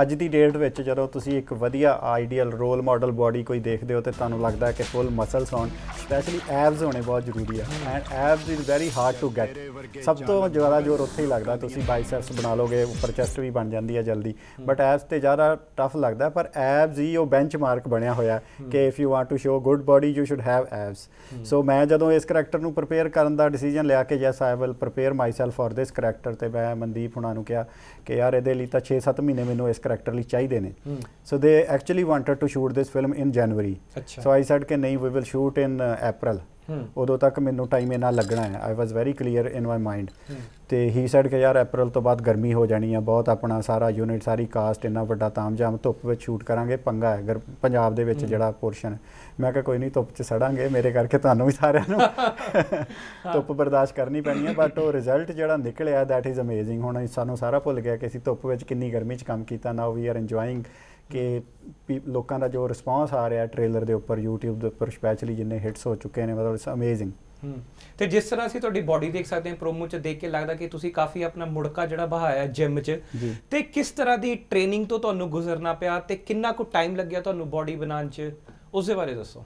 ਅੱਜ ਦੀ ਡੇਟ ਵਿੱਚ ਜਦੋਂ ਤੁਸੀਂ ਇੱਕ ਵਧੀਆ ਆਈਡੀਅਲ ਰੋਲ ਮਾਡਲ ਬਾਡੀ ਕੋਈ ਦੇਖਦੇ ਹੋ ਤੇ ਤੁਹਾਨੂੰ ਲੱਗਦਾ ਕਿ ਫੁੱਲ ਮਸਲਸ ਹੋਣ ਸਪੈਸ਼ਲੀ ਐਬਸ ਹੋਣੇ ਬਹੁਤ ਜ਼ਰੂਰੀ ਆ and abs is very hard to get ਸਭ ਤੋਂ ਜ਼ਿਆਦਾ ਜ਼ੋਰ ਉੱਥੇ ਹੀ ਲੱਗਦਾ ਤੁਸੀਂ ਬਾਈਸੈਪਸ ਬਣਾ ਲੋਗੇ ਉੱਪਰ ਚੈਸਟ ਵੀ ਬਣ ਜਾਂਦੀ ਹੈ ਜਲਦੀ ਬਟ ਐਬਸ ਤੇ ਜ਼ਿਆਦਾ ਟਫ ਲੱਗਦਾ ਪਰ ਐਬਸ ਹੀ ਉਹ ਬੈਂਚਮਾਰਕ ਬਣਿਆ ਹੋਇਆ ਕਿ if you want to show good body you should have abs so ਮੈਂ ਜਦੋਂ ਇਸ ਕੈਰੈਕਟਰ ਨੂੰ ਪ੍ਰਪੇਅਰ ਕਰਨ ਦਾ ਡਿਸੀਜਨ ਲਿਆ ਕਿ yes I will prepare myself for this character ਤੇ ਮੈਂ ਮਨਦੀਪ ਹੁਣਾਂ ਨੂੰ ਕਿਹਾ ਕਿ ਯਾਰ ਇਹਦੇ ਲਈ ਤਾਂ 6-7 ਮਹੀਨੇ ਮੈਨੂੰ ਇਸ ਕੈਰੈਕਟਰ ਲਈ ਚਾਹੀਦੇ ਨੇ so they actually wanted to shoot this film in January so I said ਕਿ ਨਹੀਂ ਵੀ ਵਿਲ ਸ਼ੂਟ ਇਨ ਅਪ੍ਰੈਲ ਉਦੋਂ ਤੱਕ ਮੈਨੂੰ ਟਾਈਮ ਇਹਨਾਂ ਲੱਗਣਾ ਹੈ I was very clear in my mind ਤੇ ਹੀ ਸੈਡ ਕਿ ਯਾਰ ਅਪ੍ਰੈਲ ਤੋਂ ਬਾਅਦ ਗਰਮੀ ਹੋ ਜਾਣੀ ਆ ਬਹੁਤ ਆਪਣਾ ਸਾਰਾ ਯੂਨਿਟ ਸਾਰੀ ਕਾਸਟ ਇੰਨਾ ਵੱਡਾ ਤਾਮਜਾਮ ਧੁੱਪ ਵਿੱਚ ਸ਼ੂਟ ਕਰਾਂਗੇ ਪੰਗਾ ਹੈ ਪੰਜਾਬ ਦੇ ਵਿੱਚ ਜਿਹੜਾ ਪੋਰਸ਼ਨ ਮੈਂ ਕਿਹਾ ਕੋਈ ਨਹੀਂ ਧੁੱਪ 'ਚ ਸੜਾਂਗੇ ਮੇਰੇ ਕਰਕੇ ਤੁਹਾਨੂੰ ਵੀ ਸਾਰਿਆਂ ਨੂੰ ਧੁੱਪ ਬਰਦਾਸ਼ਤ ਕਰਨੀ ਪੈਣੀ ਹੈ ਬਟ ਉਹ ਰਿਜ਼ਲਟ ਜਿਹੜਾ ਨਿਕਲਿਆ ਥੈਟ ਇਜ਼ ਅਮੇਜ਼ਿੰਗ ਹੁਣ ਸਾਨੂੰ ਸਾਰਾ ਭੁੱਲ ਗਿਆ ਕਿ ਅਸੀਂ ਧੁੱਪ ਵਿੱਚ ਕਿੰਨੀ ਗਰਮੀ 'ਚ ਕੰਮ ਕੀਤਾ ਨਾਓ ਵੀ ਆਰ ਇੰਜੋਇੰਗ ਕਿ ਲੋਕਾਂ ਦਾ ਜੋ ਰਿਸਪਾਂਸ ਆ ਰਿਹਾ ਟ੍ਰੇਲਰ ਦੇ ਉੱਪਰ YouTube ਦੇ ਉੱਪਰ ਸਪੈਸ਼ਲੀ ਜਿੰਨੇ ਹਿਟਸ ਹੋ ਚੁੱਕੇ ਨੇ ਮਤਲਬ ਇਟਸ ਅਮੇਜ਼ਿੰਗ ਤੇ ਜਿਸ ਤਰ੍ਹਾਂ ਅਸੀਂ ਤੁਹਾਡੀ ਬਾਡੀ ਦੇਖ ਸਕਦੇ ਹਾਂ ਪ੍ਰੋਮੋ 'ਚ ਦੇਖ ਕੇ ਲੱਗਦਾ ਕਿ ਤੁਸੀਂ ਕਾਫੀ ਆਪਣਾ ਮੁੜਕਾ ਜਿਹੜਾ ਬਹਾਇਆ ਜਿਮ 'ਚ ਤੇ ਕਿਸ ਤਰ੍ਹਾਂ ਦੀ ਟ੍ਰੇਨਿੰਗ ਤੋਂ ਤੁਹਾਨੂੰ ਗੁਜ਼ਰਨਾ ਪਿਆ ਤੇ ਕਿੰਨਾ ਕੁ ਟਾਈਮ ਲੱਗਿਆ ਤੁਹਾਨੂੰ ਬਾਡੀ ਬਣਾਉਣ 'ਚ ਉਸ ਦੇ ਬਾਰੇ ਦੱਸੋ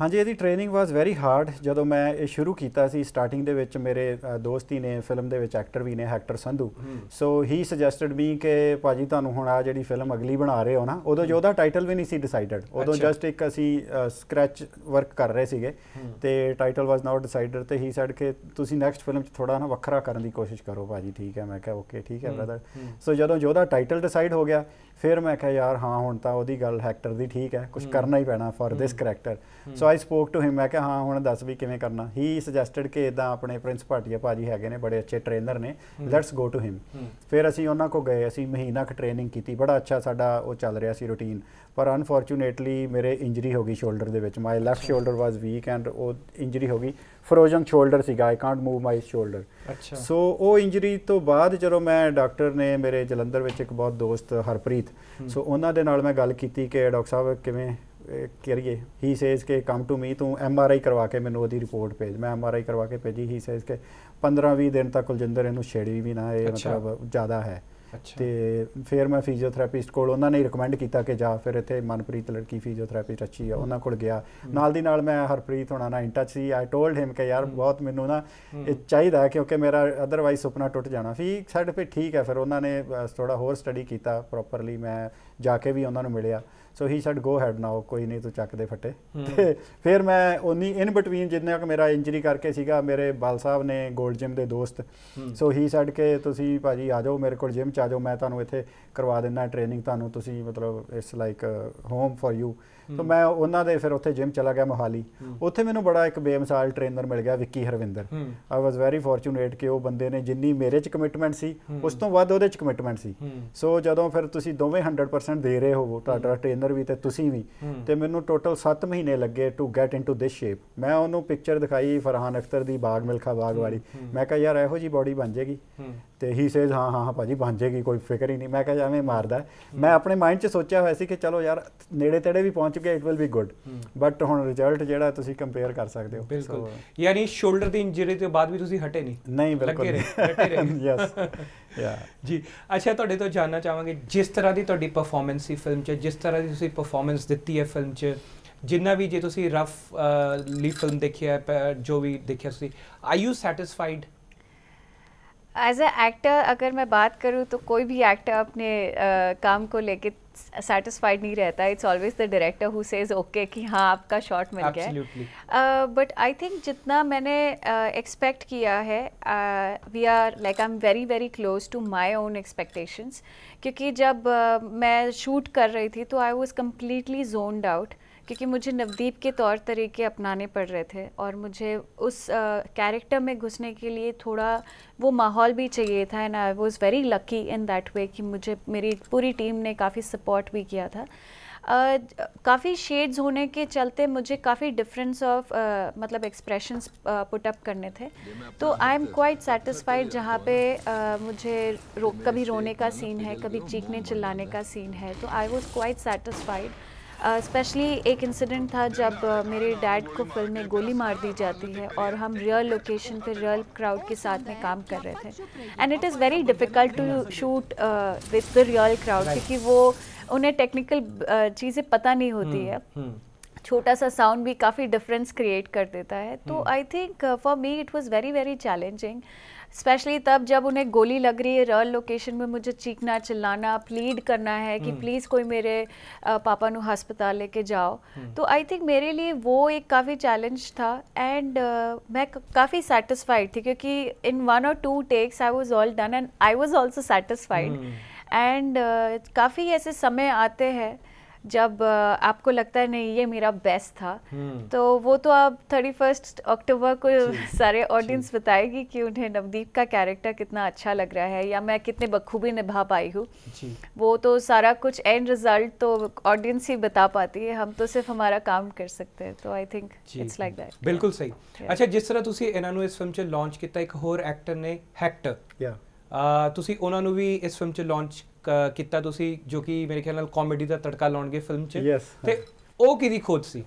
ਹਾਂਜੀ ਇਹਦੀ ਟ੍ਰੇਨਿੰਗ ਵਾਸ ਵੈਰੀ ਹਾਰਡ ਜਦੋਂ ਮੈਂ ਇਹ ਸ਼ੁਰੂ ਕੀਤਾ ਸੀ ਸਟਾਰਟਿੰਗ ਦੇ ਵਿੱਚ ਮੇਰੇ ਦੋਸਤ ਹੀ ਨੇ ਫਿਲਮ ਦੇ ਵਿੱਚ ਐਕਟਰ ਵੀ ਨੇ Hector Sandhu so he suggested me ਕਿ ਭਾਜੀ ਤੁਹਾਨੂੰ ਹੁਣ ਆ ਜਿਹੜੀ ਫਿਲਮ ਅਗਲੀ ਬਣਾ ਰਹੇ ਹੋ ਨਾ ਉਦੋਂ ਜੋ ਉਹਦਾ ਟਾਈਟਲ ਵੀ ਨਹੀਂ ਸੀ ਡਿਸਾਈਡਡ ਉਦੋਂ ਜਸਟ ਇੱਕ ਅਸੀਂ ਸਕ੍ਰੈਚ ਵਰਕ ਕਰ ਰਹੇ ਸੀਗੇ ਤੇ ਟਾਈਟਲ ਵਾਸ ਨਾਟ ਡਿਸਾਈਡਡ ਤੇ ਹੀ ਸੈਡ ਕਿ ਤੁਸੀਂ ਨੈਕਸਟ ਫਿਲਮ 'ਚ ਥੋੜਾ ਨਾ ਵੱਖਰਾ ਕਰਨ ਦੀ ਕੋਸ਼ਿਸ਼ ਕਰੋ ਭਾਜੀ ਠੀਕ ਹੈ ਮੈਂ ਕਿਹਾ ਓਕੇ ਠੀਕ ਹੈ ਬ੍ਰਦਰ ਸੋ ਜਦੋਂ ਜੋ ਉਹਦਾ ਟਾਈਟਲ ਡਿਸਾਈਡ ਹੋ ਗਿਆ ਫਿਰ ਮੈਂ ਕਿਹਾ ਯਾਰ ਹਾਂ ਹੁਣ ਤਾਂ ਉਹਦੀ ਗੱਲ ਹੈਕਟਰ ਦੀ ਠੀਕ ਹੈ ਕੁਝ ਕਰਨਾ ਹੀ ਪੈਣਾ for this character so I spoke to him ਮੈਂ ਕਿਹਾ ਹਾਂ ਹੁਣ ਦੱਸ ਵੀ ਕਿਵੇਂ ਕਰਨਾ ਹੀ ਸਜੈਸਟਡ ਕਿ ਇਦਾਂ ਆਪਣੇ ਪ੍ਰਿੰਸ ਭਾਟੀਆ ਭਾਜੀ ਹੈਗੇ ਨੇ ਬੜੇ ਅੱਛੇ ਟ੍ਰੇਨਰ ਨੇ ਲੈਟਸ ਗੋ ਟੂ ਹਿਮ ਫਿਰ ਅਸੀਂ ਉਹਨਾਂ ਕੋ ਗਏ ਅਸੀਂ ਮਹੀਨਾ ਕ ਟ੍ਰੇਨਿੰਗ ਕੀਤੀ ਬੜਾ ਅੱਛਾ ਸਾਡਾ ਉਹ ਚੱਲ ਰਿਹਾ ਸੀ ਰੁਟੀਨ ਪਰ ਅਨਫੋਰਚੂਨੇਟਲੀ ਮੇਰੇ ਇੰਜਰੀ ਹੋ ਗਈ ਸ਼ੋਲਡਰ ਦੇ ਵਿੱਚ my left shoulder was weak and ਉਹ ਇੰਜਰੀ ਹੋ ਗਈ ਫਰੋਜ਼ਨ ਸ਼ੋਲਡਰ ਸੀਗਾ I can't move my shoulder ਅੱਛਾ ਸੋ ਉਹ ਇੰਜਰੀ ਤੋਂ ਬਾਅਦ ਜਦੋਂ ਮੈਂ ਡਾਕਟਰ ਨੇ ਮੇਰੇ ਜਲੰਧਰ ਵਿੱਚ ਇੱਕ ਬਹੁਤ ਦੋਸਤ ਹਰਪ੍ਰੀਤ ਸੋ ਉਹਨਾਂ ਦੇ ਨਾਲ ਮੈਂ ਗੱਲ ਕੀਤੀ ਕਿ ਡਾਕਟਰ ਸਾਹਿਬ ਕਿਵੇਂ ਕਰੀਏ ਹੀ says K come to me ਤੂੰ ਐਮ ਆਰ ਆਈ ਕਰਵਾ ਕੇ ਮੈਨੂੰ ਉਹਦੀ ਰਿਪੋਰਟ ਭੇਜ ਮੈਂ ਐਮ ਆਰ ਆਈ ਕਰਵਾ ਕੇ ਭੇਜੀ ਹੀ ਸੇਜ਼ ਕੇ 15 20 ਦਿਨ ਤੱਕ ਕੁਲਜਿੰਦਰ ਇਹਨੂੰ ਛੇੜੀ ਵੀ ਨਾ ਇਹ ਮਤਲਬ ਜ਼ਿਆਦਾ ਹੈ ਤੇ ਫਿਰ ਮੈਂ ਫਿਜ਼ੀਓਥੈਰੇਪਿਸਟ ਕੋਲ ਉਹਨਾਂ ਨੇ ਰეკਮੈਂਡ ਕੀਤਾ ਕਿ ਜਾ ਫਿਰ ਇੱਥੇ ਮਨਪ੍ਰੀਤ ਲੜਕੀ ਫਿਜ਼ੀਓਥੈਰੇਪਿਸਟ ਅੱਛੀ ਆ ਉਹਨਾਂ ਕੋਲ ਗਿਆ ਨਾਲ ਦੀ ਨਾਲ ਮੈਂ ਹਰਪ੍ਰੀਤ ਹੋਣਾ ਨਾਲ in touch C I told ਹਿਮ ਕਿ ਯਾਰ ਬਹੁਤ ਮੈਨੂੰ ਨਾ ਇਹ ਚਾਹੀਦਾ ਕਿਉਂਕਿ ਮੇਰਾ ਅਦਰਵਾਈਜ਼ ਸੁਪਨਾ ਟੁੱਟ ਜਾਣਾ ਸੀ ਸਾਡੇ ਪੇ ਠੀਕ ਹੈ ਫਿਰ ਉਹਨਾਂ ਨੇ ਥੋੜਾ ਹੋਰ ਸਟੱਡੀ ਕੀਤਾ ਪ੍ਰੋਪਰਲੀ ਮੈਂ ਜਾ ਕੇ ਵੀ ਉਹਨਾਂ ਨੂੰ ਮਿਲਿਆ ਸੋ ਹੀ ਸ਼ਡ ਗੋ ਹੈਡ ਨਾਓ ਕੋਈ ਨਹੀਂ ਤੂੰ ਚੱਕ ਦੇ ਫੱਟੇ ਤੇ ਫਿਰ ਮੈਂ ਉਨੀ ਇਨ ਬਿਟਵੀਨ ਜਿੰਨਾ ਕਿ ਮੇਰਾ ਇੰਜਰੀ ਕਰਕੇ ਸੀਗਾ ਮੇਰੇ ਬਾਲ ਸਾਹਿਬ ਨੇ 골ਡ ਜਿਮ ਦੇ ਦੋਸਤ ਸੋ ਹੀ ਸ਼ਡ ਕੇ ਤੁਸੀਂ ਭਾਜੀ ਆ ਜਾਓ ਮੇਰੇ ਕੋਲ ਜਿਮ ਚ ਆ ਜਾਓ ਮੈਂ ਤੁਹਾਨੂੰ ਇੱਥੇ ਕਰਵਾ ਦਿੰਦਾ ਟ੍ਰੇਨਿੰਗ ਤੁਹਾਨੂੰ ਤੁਸੀਂ ਮਤਲਬ it's like home for you so ਮੈਂ ਉਹਨਾਂ ਦੇ ਫਿਰ ਉੱਥੇ ਜਿਮ ਚਲਾ ਗਿਆ ਮੋਹਾਲੀ ਉੱਥੇ ਮੈਨੂੰ ਬੜਾ ਇੱਕ ਬੇਮਿਸਾਲ ਟ੍ਰੇਨਰ ਮਿਲ ਗਿਆ Vicky Harvinder I was very fortunate ਕਿ ਉਹ ਬੰਦੇ ਨੇ ਜਿੰਨੀ ਮੇਰੇ ਚ ਕਮਿਟਮੈਂਟ ਸੀ ਉਸ ਤੋਂ ਵੱਧ ਉਹਦੇ ਚ ਕਮਿਟਮੈਂਟ ਸੀ ਸੋ ਜਦੋਂ ਫਿਰ ਤੁਸੀਂ ਦੋਵੇਂ 100% ਦੇ ਰਹੇ ਹੋਵੋ ਤੁਹਾਡਾ ਟ੍ਰੇਨਰ ਸ਼ੰਕਰ ਵੀ ਤੇ ਤੁਸੀਂ ਵੀ ਤੇ ਮੈਨੂੰ ਟੋਟਲ 7 ਮਹੀਨੇ ਲੱਗੇ to get into this shape ਮੈਂ ਉਹਨੂੰ ਪਿਕਚਰ ਦਿਖਾਈ ਫਰਹਾਨ ਅਖਤਰ ਦੀ ਬਾਗ ਮਿਲਖਾ ਬਾਗ ਵਾਲੀ ਮੈਂ ਕਿਹਾ ਯਾਰ ਇਹੋ ਜੀ ਬਾਡੀ ਬਣ ਜੇਗੀ ਤੇ ਹੀ ਸੇਜ਼ ਹਾਂ ਹਾਂ ਭਾਜੀ ਬਣ ਜੇਗੀ ਕੋਈ ਫਿਕਰ ਹੀ ਨਹੀਂ ਮੈਂ ਕਿਹਾ ਜਿਵੇਂ ਮਾਰਦਾ ਮੈਂ ਆਪਣੇ ਮਾਈਂਡ 'ਚ ਸੋਚਿਆ ਹੋਇਆ ਸੀ ਕਿ ਚਲੋ ਯਾਰ ਨੇੜੇ ਤੇੜੇ ਵੀ ਪਹੁੰਚ ਗਿਆ it will be good but ਹੁਣ ਰਿਜ਼ਲਟ ਜਿਹੜਾ ਤੁਸੀਂ ਕੰਪੇਅਰ ਕਰ ਸਕਦੇ ਹੋ ਬਿਲਕੁਲ ਯਾਨੀ ਸ਼ੋਲਡਰ ਦੀ ਇੰਜਰੀ ਤੋਂ ਬਾਅਦ ਵੀ ਤੁਸੀਂ ਹਟੇ ਨਹੀਂ ਨਹੀਂ ਬਿਲਕੁਲ ਹਟੇ ਰਹੇ ਯੈਸ <laughs> <laughs> जी अच्छा तो, तो जानना चाहवा जिस तरह की तो परफॉर्मेंस सी फिल्म च जिस तरह की परफॉर्मेंस दिखती है फिल्म च जिन्ना भी जो तुम रफ ली फिल्म देखी है जो भी देखिए I you satisfied as a actor अगर मैं बात करूँ तो कोई भी एक्टर अपने आ, काम को लेकर सेटिस्फाइड नहीं रहता it's always the director who says okay कि हाँ आपका शॉट मिल गया बट आई थिंक जितना मैंने एक्सपेक्ट uh, किया है we are like I am very very close to my own expectations क्योंकि जब uh, मैं शूट कर रही थी तो I was completely zoned out क्योंकि मुझे नवदीप के तौर तरीके अपनाने पड़ रहे थे और मुझे उस कैरेक्टर में घुसने के लिए थोड़ा वो माहौल भी चाहिए था and I was very lucky in that way कि मुझे मेरी पूरी टीम ने काफ़ी सपोर्ट भी किया था Uh, काफ़ी शेड्स होने के चलते मुझे काफ़ी डिफरेंस ऑफ मतलब एक्सप्रेशंस पुटअप करने थे तो आई एम क्वाइट सेटिस्फाइड जहाँ पे मुझे रो, कभी रोने का सीन है कभी चीखने चिल्लाने का सीन है तो I was quite satisfied specially uh, एक इंसिडेंट था जब uh, मेरे डैड को फिल्म में गोली मार दी जाती है और हम रियल लोकेशन पे रियल क्राउड के साथ में काम कर रहे थे and it is very difficult to shoot with the real crowd क्योंकि वो उन्हें टेक्निकल uh, चीज़ें पता नहीं होती हम्म, है हम्म। छोटा सा साउंड भी काफ़ी डिफरेंस क्रिएट कर देता है तो I think for me it was very very challenging specially तब जब उन्हें गोली लग रही है रल लोकेशन में मुझे चीखना चिल्लाना प्लीड करना है कि प्लीज़ हम्म। कोई मेरे पापा नु हस्पताल लेके जाओ हम्म। तो आई थिंक मेरे लिए वो एक काफ़ी चैलेंज था एंड मैं काफ़ी सेटिस्फाइड थी क्योंकि इन वन और two takes I was all done and I was also satisfied एंड काफ़ी ऐसे समय आते हैं जब आपको लगता है नहीं ये मेरा बेस्ट था हम्म। तो वो तो आप थर्टी फर्स्ट अक्टूबर को सारे ऑडियंस बताएगी कि उन्हें नवदीप का कैरेक्टर कितना अच्छा लग रहा है या मैं कितने बखूबी निभा पाई हूँ वो तो सारा कुछ एंड रिजल्ट तो ऑडियंस ही बता पाती है हम तो सिर्फ हमारा काम कर सकते हैं तो I think it's like that बिल्कुल सही अच्छा जिस तरह ਤੁਸੀਂ ਇਹਨਾਂ ਨੂੰ ਇਸ ਫਿਲਮ 'ਚ ਲਾਂਚ ਕੀਤਾ ਇੱਕ ਹੋਰ ਐਕਟਰ ਨੇ ਹੈਕਟਰ ਯਾ ਤੁਸੀਂ ਉਹਨਾਂ ਨੂੰ ਵੀ ਇਸ ਫਿਲਮ ਕੀਤਾ ਤੁਸੀਂ ਜੋ ਕਿ ਮੇਰੇ ਖਿਆਲ ਨਾਲ ਕਾਮੇਡੀ ਦਾ ਤੜਕਾ ਲਾਉਣਗੇ ਫਿਲਮ 'ਚ ਤੇ ਉਹ ਕਿਹਦੀ ਖੋਜ ਸੀ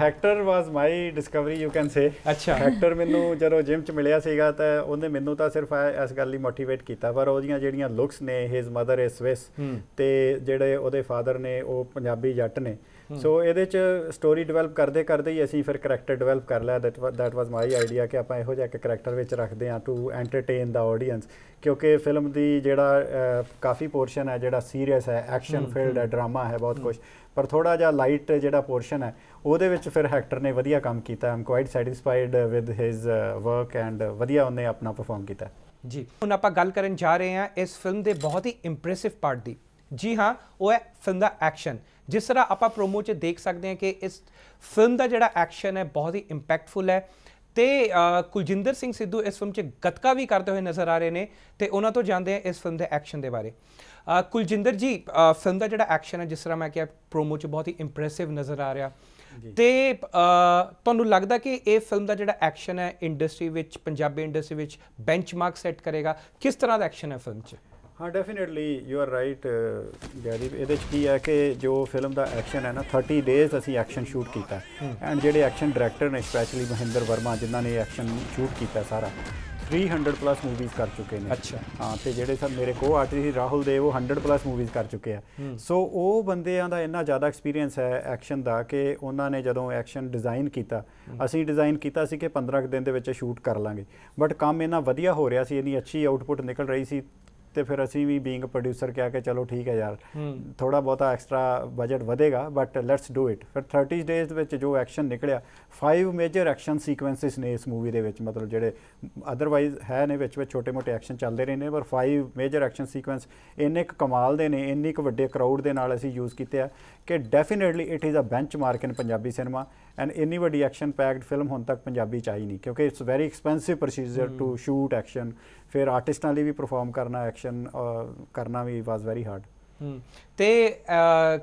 Hector was my discovery you can say ਅੱਛਾ ਹੈਕਟਰ ਮੈਨੂੰ ਜਦੋਂ ਜਿਮ ਚ ਮਿਲਿਆ ਸੀਗਾ ਤਾਂ ਉਹਨੇ ਮੈਨੂੰ ਤਾਂ ਸਿਰਫ ਇਸ ਗੱਲ ਲਈ ਮੋਟੀਵੇਟ ਕੀਤਾ ਪਰ ਉਹਦੀਆਂ ਜਿਹੜੀਆਂ ਲੁੱਕਸ ਨੇ ਹਿਸ ਮਦਰ ਇਸ ਸਵਿਸ ਤੇ ਜਿਹੜੇ ਉਹਦੇ ਫਾਦਰ ਨੇ ਉਹ ਪੰਜਾਬੀ ਜੱਟ ਨੇ ਸੋ ਇਹਦੇ ਚ ਸਟੋਰੀ ਡਿਵੈਲਪ ਕਰਦੇ ਕਰਦੇ ਹੀ ਅਸੀਂ ਫਿਰ ਕੈਰੈਕਟਰ ਡਿਵੈਲਪ ਕਰ ਲਿਆ that that was my idea ਕਿ ਆਪਾਂ ਇਹੋ ਜਿਹਾ ਇੱਕ ਕੈਰੈਕਟਰ ਵਿੱਚ ਰੱਖਦੇ ਆ ਟੂ ਐਂਟਰਟੇਨ ਦਾ ਆਡੀਅנס ਕਿਉਂਕਿ ਫਿਲਮ ਦੀ ਜਿਹੜਾ ਕਾਫੀ ਪੋਰਸ਼ਨ ਹੈ ਜਿਹੜਾ ਸੀਰੀਅਸ ਹੈ ਐਕਸ਼ਨ ਫਿਲਡ ਹੈ ਡਰਾਮਾ ਹੈ ਬਹੁਤ ਕੁਝ ਪਰ ਥੋੜਾ ਜਿਹਾ ਲਾਈਟ ਜਿਹੜਾ ਪੋਰਸ਼ਨ ਹੈ ਉਹਦੇ ਵਿੱਚ ਫਿਰ ਹੈਕਟਰ ਨੇ ਵਧੀਆ ਕੰਮ ਕੀਤਾ I'm quite satisfied with his work and ਵਧੀਆ ਉਹਨੇ ਆਪਣਾ ਪਰਫਾਰਮ ਕੀਤਾ ਜੀ ਹੁਣ ਆਪਾਂ ਗੱਲ ਕਰਨ ਜਾ ਰਹੇ ਹਾਂ ਇਸ ਫਿਲਮ ਦੇ ਬਹੁਤ ਹੀ ਇੰਪ੍ਰੈਸਿਵ ਪਾਰਟ ਦੀ ਜੀ ਹਾਂ ਉਹ ਹੈ ਫਿਲਮ ਦਾ ਐਕਸ਼ਨ ਜਿਸ ਤਰ੍ਹਾਂ ਆਪਾਂ ਪ੍ਰੋਮੋ 'ਚ ਦੇਖ ਸਕਦੇ ਹਾਂ ਕਿ ਇਸ ਫਿਲਮ ਦਾ ਜਿਹੜਾ ਐਕਸ਼ਨ ਹੈ ਬਹੁਤ ਹੀ ਇੰਪੈਕਟਫੁਲ ਹੈ ਤੇ ਕੁਲਜਿੰਦਰ ਸਿੰਘ ਸਿੱਧੂ ਇਸ ਫਿਲਮ 'ਚ ਗਤਕਾ ਵੀ ਕਰਦੇ ਹੋਏ ਨਜ਼ਰ ਆ ਰਹੇ ਨੇ ਤੇ ਉਹਨਾਂ ਤੋਂ ਜਾਣਦੇ ਹਾਂ ਇਸ ਫਿਲਮ ਦੇ ਐਕਸ਼ਨ ਦੇ ਬਾਰੇ ਕੁਲਜਿੰਦਰ ਜੀ ਫਿਲਮ ਦਾ ਜਿਹੜਾ ਐਕਸ਼ਨ ਹੈ ਜਿਸ ਤਰ੍ਹਾਂ ਮੈਂ ਕਿਹਾ ਪ੍ਰੋਮੋ 'ਚ ਬਹੁਤ ਹੀ ਇੰਪ੍ਰੈਸਿਵ ਨਜ਼ਰ ਆ ਰਿਹਾ ਤੇ ਤੁਹਾਨੂੰ ਲੱਗਦਾ ਕਿ ਇਹ ਫਿਲਮ ਦਾ ਜਿਹੜਾ ਐਕਸ਼ਨ ਹੈ ਇੰਡਸਟਰੀ ਵਿੱਚ ਪੰਜਾਬੀ ਇੰਡਸਟਰੀ ਵਿੱਚ ਬੈਂਚਮਾਰਕ ਸੈੱਟ ਕਰੇਗਾ ਕਿਸ ਤਰ੍ਹਾਂ ਦਾ ਐਕਸ਼ਨ ਹੈ ਫਿਲਮ 'ਚ ਹਾਂ definitely you are right Jaideep ਇਹਦੇ ਚ ਕੀ ਹੈ ਕਿ ਜੋ ਫਿਲਮ ਦਾ ਐਕਸ਼ਨ ਹੈ ਨਾ 30 ਡੇਜ਼ ਅਸੀਂ ਐਕਸ਼ਨ ਸ਼ੂਟ ਕੀਤਾ ਐਂਡ ਜਿਹੜੇ ਐਕਸ਼ਨ ਡਾਇਰੈਕਟਰ ਨੇ ਸਪੈਸ਼ਲੀ ਮਹਿੰਦਰ ਵਰਮਾ ਜਿਨ੍ਹਾਂ ਨੇ ਐਕਸ਼ਨ ਸ਼ੂਟ ਕੀਤਾ ਸਾਰਾ 300 ਪਲੱਸ ਮੂਵੀਜ਼ ਕਰ ਚੁੱਕੇ ਨੇ ਅੱਛਾ ਹਾਂ ਤੇ ਜਿਹੜੇ ਸਰ ਮੇਰੇ ਕੋ ਆਰਟਿਸਟ ਸੀ ਰਾਹੁਲ ਦੇਵ ਉਹ 100 ਪਲੱਸ ਮੂਵੀਜ਼ ਕਰ ਚੁੱਕੇ ਆ ਸੋ ਉਹ ਬੰਦਿਆਂ ਦਾ ਇੰਨਾ ਜ਼ਿਆਦਾ ਐਕਸਪੀਰੀਅੰਸ ਹੈ ਐਕਸ਼ਨ ਦਾ ਕਿ ਉਹਨਾਂ ਨੇ ਜਦੋਂ ਐਕਸ਼ਨ ਡਿਜ਼ਾਈਨ ਕੀਤਾ ਅਸੀਂ ਡਿਜ਼ਾਈਨ ਕੀਤਾ ਸੀ ਕਿ 15 ਦਿਨ ਦੇ ਵਿੱਚ ਸ਼ੂਟ ਕਰ ਲਾਂਗੇ ਬਟ ਕੰਮ ਇੰਨਾ ਵਧੀਆ ਹੋ ਰਿਹਾ ਸੀ ਇੰਨੀ ਅੱਛੀ ਆਊਟਪੁੱਟ ਨਿਕਲ ਰਹੀ ਸੀ ਤੇ ਫਿਰ ਅਸੀਂ ਵੀ ਬੀਇੰਗ ਪ੍ਰੋਡਿਊਸਰ ਕਿਹਾ ਕਿ ਚਲੋ ਠੀਕ ਹੈ ਯਾਰ ਥੋੜਾ ਬਹੁਤਾ ਐਕਸਟਰਾ ਬਜਟ ਵਧੇਗਾ ਬਟ ਲੈਟਸ ਡੂ ਇਟ ਫਿਰ 30 ਡੇਜ਼ ਦੇ ਵਿੱਚ ਜੋ ਐਕਸ਼ਨ ਨਿਕਲਿਆ ਫਾਈਵ ਮੇਜਰ ਐਕਸ਼ਨ ਸੀਕੁਐਂਸਸ ਨੇ ਇਸ ਮੂਵੀ ਦੇ ਵਿੱਚ ਮਤਲਬ ਜਿਹੜੇ ਅਦਰਵਾਈਜ਼ ਹੈ ਨੇ ਵਿੱਚ ਵਿੱਚ ਛੋਟੇ-ਮੋਟੇ ਐਕਸ਼ਨ ਚੱਲਦੇ ਰਹੇ ਨੇ ਪਰ ਫਾਈਵ ਮੇਜਰ ਐਕਸ਼ਨ ਸੀਕੁਐਂਸ ਇੰਨੇ ਇੱਕ ਕਮਾਲ ਦੇ ਨੇ ਇੰਨੇ ਇੱਕ ਵੱਡੇ ਕਰਾਊਡ ਦੇ ਨਾਲ ਅਸੀਂ ਯੂਜ਼ ਕੀਤੇ ਆ ਕਿ definitely it is a benchmark in Punjabi cinema and ਇੰਨੀ ਵੱਡੀ ਐਕਸ਼ਨ ਪੈਕਡ ਫਿਲਮ ਹੁਣ ਤੱਕ ਪੰਜਾਬੀ ਚ ਆਈ ਨਹੀਂ ਕਿਉਂਕਿ it's very expensive procedure to shoot action ਫਿਰ ਆਰਟਿਸਟਾਂ ਲਈ ਵੀ ਪਰਫਾਰਮ ਕਰਨਾ ਐਕਸ਼ਨ ਕਰਨਾ ਵੀ ਵਾਸ ਵੈਰੀ ਹਾਰਡ ਤੇ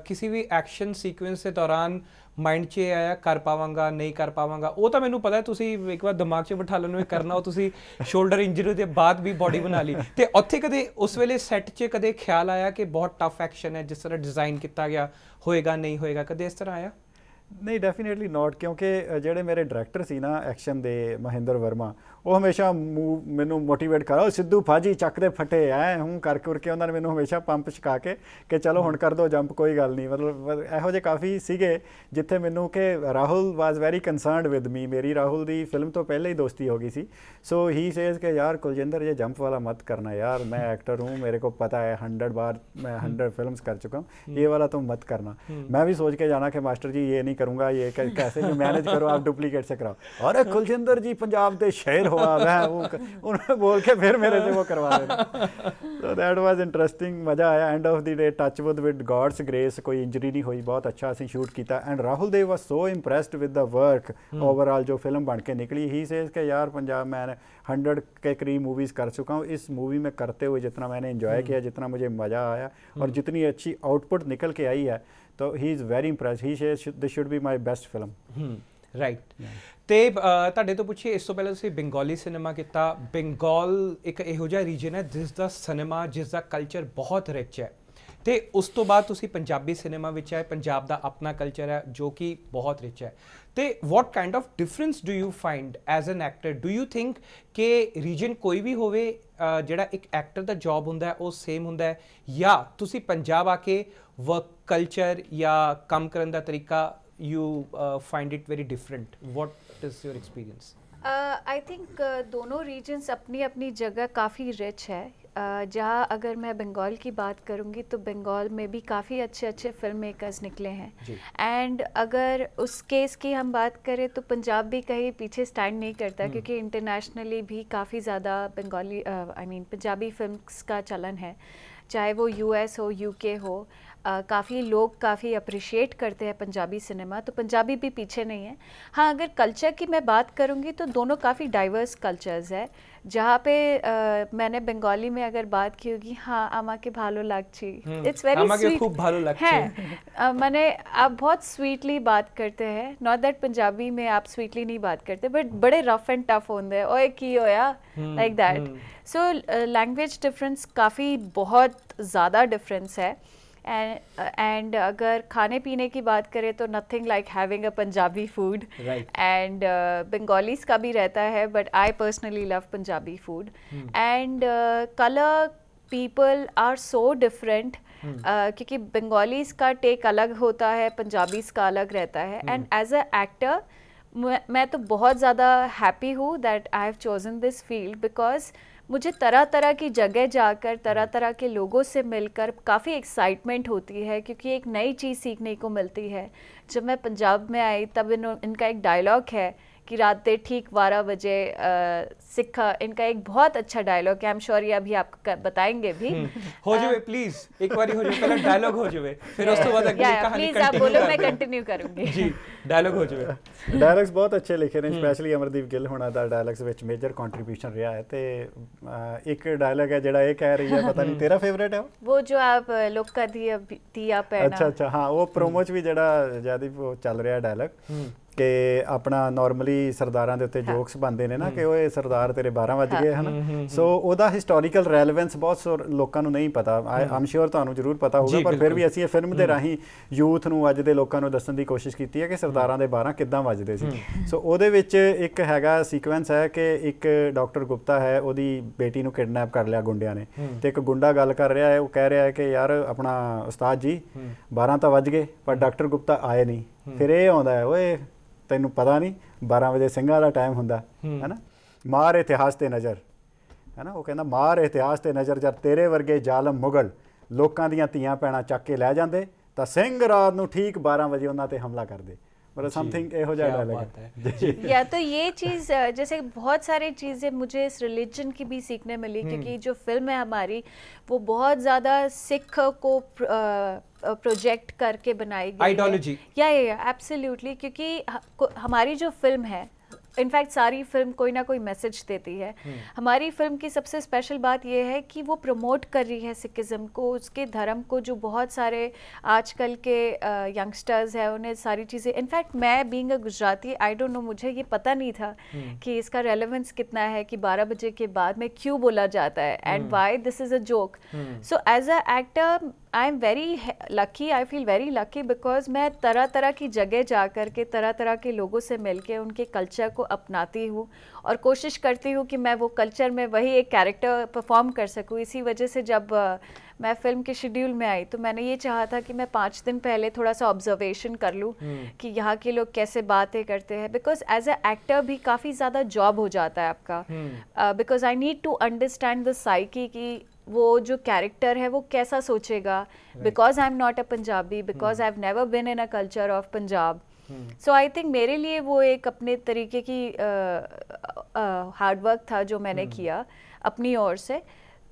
ਕਿਸੇ ਵੀ ਐਕਸ਼ਨ ਸੀਕੁਐਂਸ ਦੇ ਦੌਰਾਨ ਮਾਈਂਡ 'ਚ ਆਇਆ ਕਰ ਪਾਵਾਂਗਾ ਨਹੀਂ ਕਰ ਪਾਵਾਂਗਾ ਉਹ ਤਾਂ ਮੈਨੂੰ ਪਤਾ ਤੁਸੀਂ ਇੱਕ ਵਾਰ ਦਿਮਾਗ 'ਚ ਬਿਠਾ ਲੈਣ ਨੂੰ ਇਹ ਕਰਨਾ ਉਹ ਤੁਸੀਂ ਸ਼ੋਲਡਰ ਇੰਜਰੀ ਦੇ ਬਾਅਦ ਵੀ ਬਾਡੀ ਬਣਾ ਲਈ ਤੇ ਉੱਥੇ ਕਦੇ ਉਸ ਵੇਲੇ ਸੈੱਟ 'ਚ ਕਦੇ ਖਿਆਲ ਆਇਆ ਕਿ ਬਹੁਤ ਟਫ ਐਕਸ਼ਨ ਹੈ ਜਿਸ ਤਰ੍ਹਾਂ ਡਿਜ਼ਾਈਨ ਕੀਤਾ ਗਿਆ ਹੋਏਗਾ ਨਹੀਂ ਹੋਏਗਾ ਕਦੇ ਇਸ ਤਰ੍ਹਾਂ ਆਇਆ ਨਹੀਂ ਡੈਫੀਨਿਟਲੀ ਨਾਟ ਕਿਉਂਕਿ ਜਿਹੜੇ ਮੇਰੇ ਡਾਇਰੈਕਟਰ ਸੀ ਨਾ ਐਕਸ਼ਨ ਦੇ ਮਹਿੰਦਰ ਵਰਮਾ ਉਹ ਹਮੇਸ਼ਾ ਮੈਨੂੰ ਮੋਟੀਵੇਟ ਕਰਾ ਸਿੱਧੂ ਫਾਜੀ ਚੱਕ ਦੇ ਫਟੇ ਐ ਹੂੰ ਕਰ ਕਰਕੇ ਉਹਨਾਂ ਨੇ ਮੈਨੂੰ ਹਮੇਸ਼ਾ ਪੰਪ ਛਕਾ ਕੇ ਕਿ ਚਲੋ ਹੁਣ ਕਰ ਦੋ ਜੰਪ ਕੋਈ ਗੱਲ ਨਹੀਂ ਮਤਲਬ ਇਹੋ ਜਿਹੇ ਕਾਫੀ ਸੀਗੇ ਜਿੱਥੇ ਮੈਨੂੰ ਕਿ Rahul was very concerned with me ਮੇਰੀ ਰਾਹੁਲ ਦੀ ਫਿਲਮ ਤੋਂ ਪਹਿਲੇ ਹੀ ਦੋਸਤੀ ਹੋ ਗਈ ਸੀ ਸੋ ਹੀ ਸੇਜ਼ ਕਿ ਯਾਰ ਕੁਲਜਿੰਦਰ ਇਹ ਜੰਪ ਵਾਲਾ ਮਤ ਕਰਨਾ ਯਾਰ ਮੈਂ ਐਕਟਰ ਹੂੰ ਮੇਰੇ ਕੋ ਪਤਾ ਹੈ 100 ਬਾਰ ਮੈਂ 100 ਫਿਲਮਸ ਕਰ ਚੁੱਕਾ ਹੂੰ ਇਹ ਵਾਲਾ ਤੂੰ ਮਤ ਕਰਨਾ ਮੈਂ ਵੀ ਸੋਚ ਕੇ ਜਾਣਾ ਕਿ ਮਾਸਟਰ ਜੀ ਇਹ ਨਹੀਂ नहीं करूंगा ये <laughs> कैसे ये मैनेज करो आप डुप्लीकेट से कराओ अरे <laughs> कुलजिंदर जी पंजाब के शेर हो वह वो उन्होंने बोल के फिर मेरे से वो करवा दे तो दैट वाज इंटरेस्टिंग मज़ा आया end of the day touch with with God's grace कोई इंजरी नहीं हुई बहुत अच्छा असं शूट किया and Rahul Dev was so impressed with the work overall जो फिल्म बन के निकली ही से के यार पंजाब मैंने हंड्रेड के करीब मूवीज़ कर चुका हूँ इस मूवी में करते हुए जितना मैंने इंजॉय hmm. किया जितना मुझे मज़ा आया और hmm. जितनी अच्छी आउटपुट निकल के आई है तो he is very impress he says this should be my best film right ਤੇ ਤੁਹਾਡੇ ਤੋਂ ਪੁੱਛੀ ਇਸ ਤੋਂ ਪਹਿਲਾਂ ਤੁਸੀਂ ਬੰਗਾਲੀ ਸਿਨੇਮਾ ਕੀਤਾ ਬੰਗਾਲ ਇੱਕ ਇਹੋ ਜਿਹਾ ਰੀਜਨ ਹੈ ਜਿਸ ਦਾ ਸਿਨੇਮਾ ਜਿਸ ਦਾ ਕਲਚਰ ਬਹੁਤ ਰਿਚ ਹੈ ਤੇ ਉਸ ਤੋਂ ਬਾਅਦ ਤੁਸੀਂ ਪੰਜਾਬੀ ਸਿਨੇਮਾ ਵਿੱਚ ਆਏ ਪੰਜਾਬ ਦਾ ਆਪਣਾ ਕਲਚਰ ਹੈ ਜੋ ਕਿ ਬਹੁਤ ਰਿਚ ਹੈ ਤੇ what kind of difference do you find as an actor do you think ਕਿ ਰੀਜਨ ਕੋਈ ਵੀ ਹੋਵੇ ਜਿਹੜਾ ਇੱਕ ਐਕਟਰ ਦਾ ਜੌਬ ਹੁੰਦਾ ਉਹ ਸੇਮ ਹੁੰਦਾ ਜਾਂ ਤੁਸੀਂ ਪੰਜਾਬ ਆ ਕੇ ਵਰਕ ਕਲਚਰ ਜਾਂ ਕੰਮ ਕਰਨ ਦਾ ਤਰੀਕਾ you find it very different what is your experience I think ਦੋਨੋ ਰੀਜਨਸ ਆਪਣੀ ਆਪਣੀ ਜਗ੍ਹਾ ਕਾਫੀ ਰਿਚ ਹੈ जहाँ अगर मैं बंगाल की बात करूँगी तो बंगाल में भी काफ़ी अच्छे अच्छे फिल्म मेकर्स निकले हैं एंड अगर उस केस की हम बात करें तो पंजाब भी कहीं पीछे स्टैंड नहीं करता हम्म। क्योंकि इंटरनेशनली भी काफ़ी ज़्यादा Bengali I mean Punjabi film का चलन है चाहे वो यूएस हो यूके हो काफ़ी लोग काफ़ी अप्रिशिएट करते हैं पंजाबी सिनेमा तो पंजाबी भी पीछे नहीं है हाँ अगर कल्चर की मैं बात करूँगी तो दोनों काफ़ी डाइवर्स कल्चर्स है जहाँ पे आ, मैंने बंगाली में अगर बात की होगी हाँ आमा के भालो ची इट्स वेरी स्वीट खूब भालो है मैंने आप बहुत स्वीटली बात करते हैं नॉट दैट पंजाबी में आप स्वीटली नहीं बात करते बट हम्म। बड़े रफ एंड टफ होंगे ओए की होया like that so language difference काफ़ी बहुत ज़्यादा डिफरेंस है एंड uh, अगर खाने पीने की बात करें तो nothing like having a Punjabi food and Bengalis का भी रहता है but I personally love Punjabi food and colour people are so different क्योंकि बंगालीज का टेक अलग होता है पंजाबीज का अलग रहता है एंड एज अ एक्टर मैं तो बहुत ज़्यादा हैप्पी हूँ that I have chosen this field because मुझे तरह तरह की जगह जाकर तरह तरह के लोगों से मिलकर काफ़ी एक्साइटमेंट होती है क्योंकि एक नई चीज़ सीखने को मिलती है जब मैं पंजाब में आई तब इन इनका एक डायलॉग है कि रात देर ठीक बारह बजे सिक्खा इनका एक बहुत अच्छा डायलॉग है आई एम श्योर ये अभी आपको बताएंगे भी हो जावे प्लीज एक बारी हो जावे पहला डायलॉग हो जावे फिर उसके बाद अगली कहानी प्लीज आप बोलो मैं कंटिन्यू करूंगी ਜੀ ਡਾਇਲੌਗ ਹੋ ਜਾਵੇ ਡਾਇਲੌਗਸ ਬਹੁਤ ਅੱਛੇ ਲਿਖੇ ਨੇ ਸਪੈਸ਼ਲੀ ਅਮਰਦੀਪ ਗਿੱਲ ਹੋਣਾ ਦਾ ਡਾਇਲੌਗਸ ਵਿੱਚ ਮੇਜਰ ਕੰਟਰੀਬਿਊਸ਼ਨ ਰਿਹਾ ਹੈ ਤੇ ਇੱਕ ਡਾਇਲੌਗ ਹੈ ਜਿਹੜਾ ਇਹ ਕਹਿ ਰਹੀ ਹੈ ਪਤਾ ਨਹੀਂ ਤੇਰਾ ਫੇਵਰਿਟ ਹੈ ਉਹ ਜੋ ਆਪ ਲੋਕ ਕਦੀ ਦਿਆ ਪੈਣਾ ਅੱਛਾ ਅੱਛਾ ਹਾਂ ਉਹ ਪ੍ਰੋਮੋ ਚ ਵੀ ਜਿਹੜਾ ਜਿਆਦਾ ਚੱਲ ਰਿਹਾ ਡਾਇਲੌਗ ਕਿ ਆਪਣਾ ਨਾਰਮਲੀ ਸਰਦਾਰਾਂ ਦੇ ਉੱਤੇ ਜੋਕਸ ਬੰਦੇ ਨੇ ਨਾ ਕਿ ਓਏ ਸਰਦਾਰ ਤੇਰੇ 12 ਵਜ ਗਏ ਹਨ ਸੋ ਉਹਦਾ ਹਿਸਟੋਰੀਕਲ ਰੈਲੇਵੈਂਸ ਬਹੁਤ ਲੋਕਾਂ ਨੂੰ ਨਹੀਂ ਪਤਾ ਆਈ ਐਮ ਸ਼ੋਰ ਤੁਹਾਨੂੰ ਜ਼ਰੂਰ ਪਤਾ ਹੋਊਗਾ ਪਰ ਫਿਰ ਵੀ ਅਸੀਂ ਇਹ ਫਿਲਮ ਦੇ ਰਾਹੀਂ ਯੂਥ ਨੂੰ ਅੱਜ ਦੇ ਲੋਕਾਂ ਨੂੰ ਦੱਸਣ ਦੀ ਕੋਸ਼ਿਸ਼ ਕੀਤੀ ਹੈ ਕਿ ਸਰਦਾਰਾਂ ਦੇ 12 ਕਿੱਦਾਂ ਵੱਜਦੇ ਸੀ ਸੋ ਉਹਦੇ ਵਿੱਚ ਇੱਕ ਹੈਗਾ ਸੀਕੁਐਂਸ ਹੈ ਕਿ ਇੱਕ ਡਾਕਟਰ ਗੁਪਤਾ ਹੈ ਉਹਦੀ ਬੇਟੀ ਨੂੰ ਕਿਡਨੈਪ ਕਰ ਲਿਆ ਗੁੰਡਿਆਂ ਨੇ ਤੇ ਇੱਕ ਗੁੰਡਾ ਗੱਲ ਕਰ ਰਿਹਾ ਹੈ ਉਹ ਕਹਿ ਰਿਹਾ ਹੈ ਕਿ ਯਾਰ ਆਪਣਾ ਉਸਤਾਦ ਜੀ 12 ਤਾਂ ਵੱਜ ਗਏ ਪਰ ਡਾਕਟਰ ਗੁਪਤਾ ਆਏ ਨਹੀਂ ਫਿਰ ਇਹ ਆਉਂਦਾ ਹੈ ਓਏ ਤੈਨੂੰ ਪਤਾ ਨਹੀਂ 12 ਵਜੇ ਸਿੰਘਾਂ ਦਾ ਟਾਈਮ ਹੁੰਦਾ ਹੈਨਾ ਮਾਰ ਇਤਿਹਾਸ ਤੇ ਨਜ਼ਰ ਹੈਨਾ ਉਹ ਕਹਿੰਦਾ ਮਾਰ ਇਤਿਹਾਸ ਤੇ ਨਜ਼ਰ ਜਦ ਤੇਰੇ ਵਰਗੇ ਜ਼ਾਲਮ ਮੁਗਲ ਲੋਕਾਂ ਦੀਆਂ ਧੀਆਂ ਪੈਣਾ ਚੱਕ ਕੇ ਲੈ ਜਾਂਦੇ ਤਾਂ ਸਿੰਘ ਰਾਤ ਨੂੰ ਠੀਕ 12 ਵਜੇ ਉਹਨਾਂ ਤੇ ਹਮਲਾ ਕਰਦੇ मतलब समथिंग हो जाए डायलॉग <laughs> या तो ये चीज़ जैसे बहुत सारी चीज़ें मुझे इस रिलीजन की भी सीखने मिली हम्म। क्योंकि जो फिल्म है हमारी वो बहुत ज़्यादा सिख को प्रोजेक्ट करके बनाई गई आइडियोलॉजी या या एब्सोल्युटली क्योंकि हमारी जो फिल्म है इनफैक्ट सारी फिल्म कोई ना कोई मैसेज देती है हम्म। हमारी फिल्म की सबसे स्पेशल बात यह है कि वो प्रमोट कर रही है सिखिज़्म को उसके धर्म को जो बहुत सारे आजकल के यंगस्टर्स हैं उन्हें सारी चीज़ें इनफैक्ट मैं being a Gujarati I don't know मुझे ये पता नहीं था हम्म। कि इसका रेलिवेंस कितना है कि बारह बजे के बाद में क्यों बोला जाता है and why this is a joke so as a actor I am very lucky I feel very lucky because मैं तरह तरह की जगह जा कर के तरह तरह के लोगों से मिल के उनके कल्चर को अपनाती हूँ और कोशिश करती हूँ कि मैं वो कल्चर में वही एक कैरेक्टर परफॉर्म कर सकूँ इसी वजह से जब मैं फिल्म के शेड्यूल में आई तो मैंने ये चाहा था कि मैं पाँच दिन पहले थोड़ा सा ऑब्जर्वेशन कर लूँ हम्म। कि यहाँ के लोग कैसे बातें करते हैं बिकॉज एज अ एक्टर भी काफ़ी ज़्यादा जॉब हो जाता है आपका because I need to understand the psyche कि वो जो कैरेक्टर है वो कैसा सोचेगा because I am not a Punjabi because I have never been in a culture of Punjab so I think मेरे लिए वो एक अपने तरीके की हार्डवर्क uh, uh, था जो मैंने hmm. किया अपनी ओर से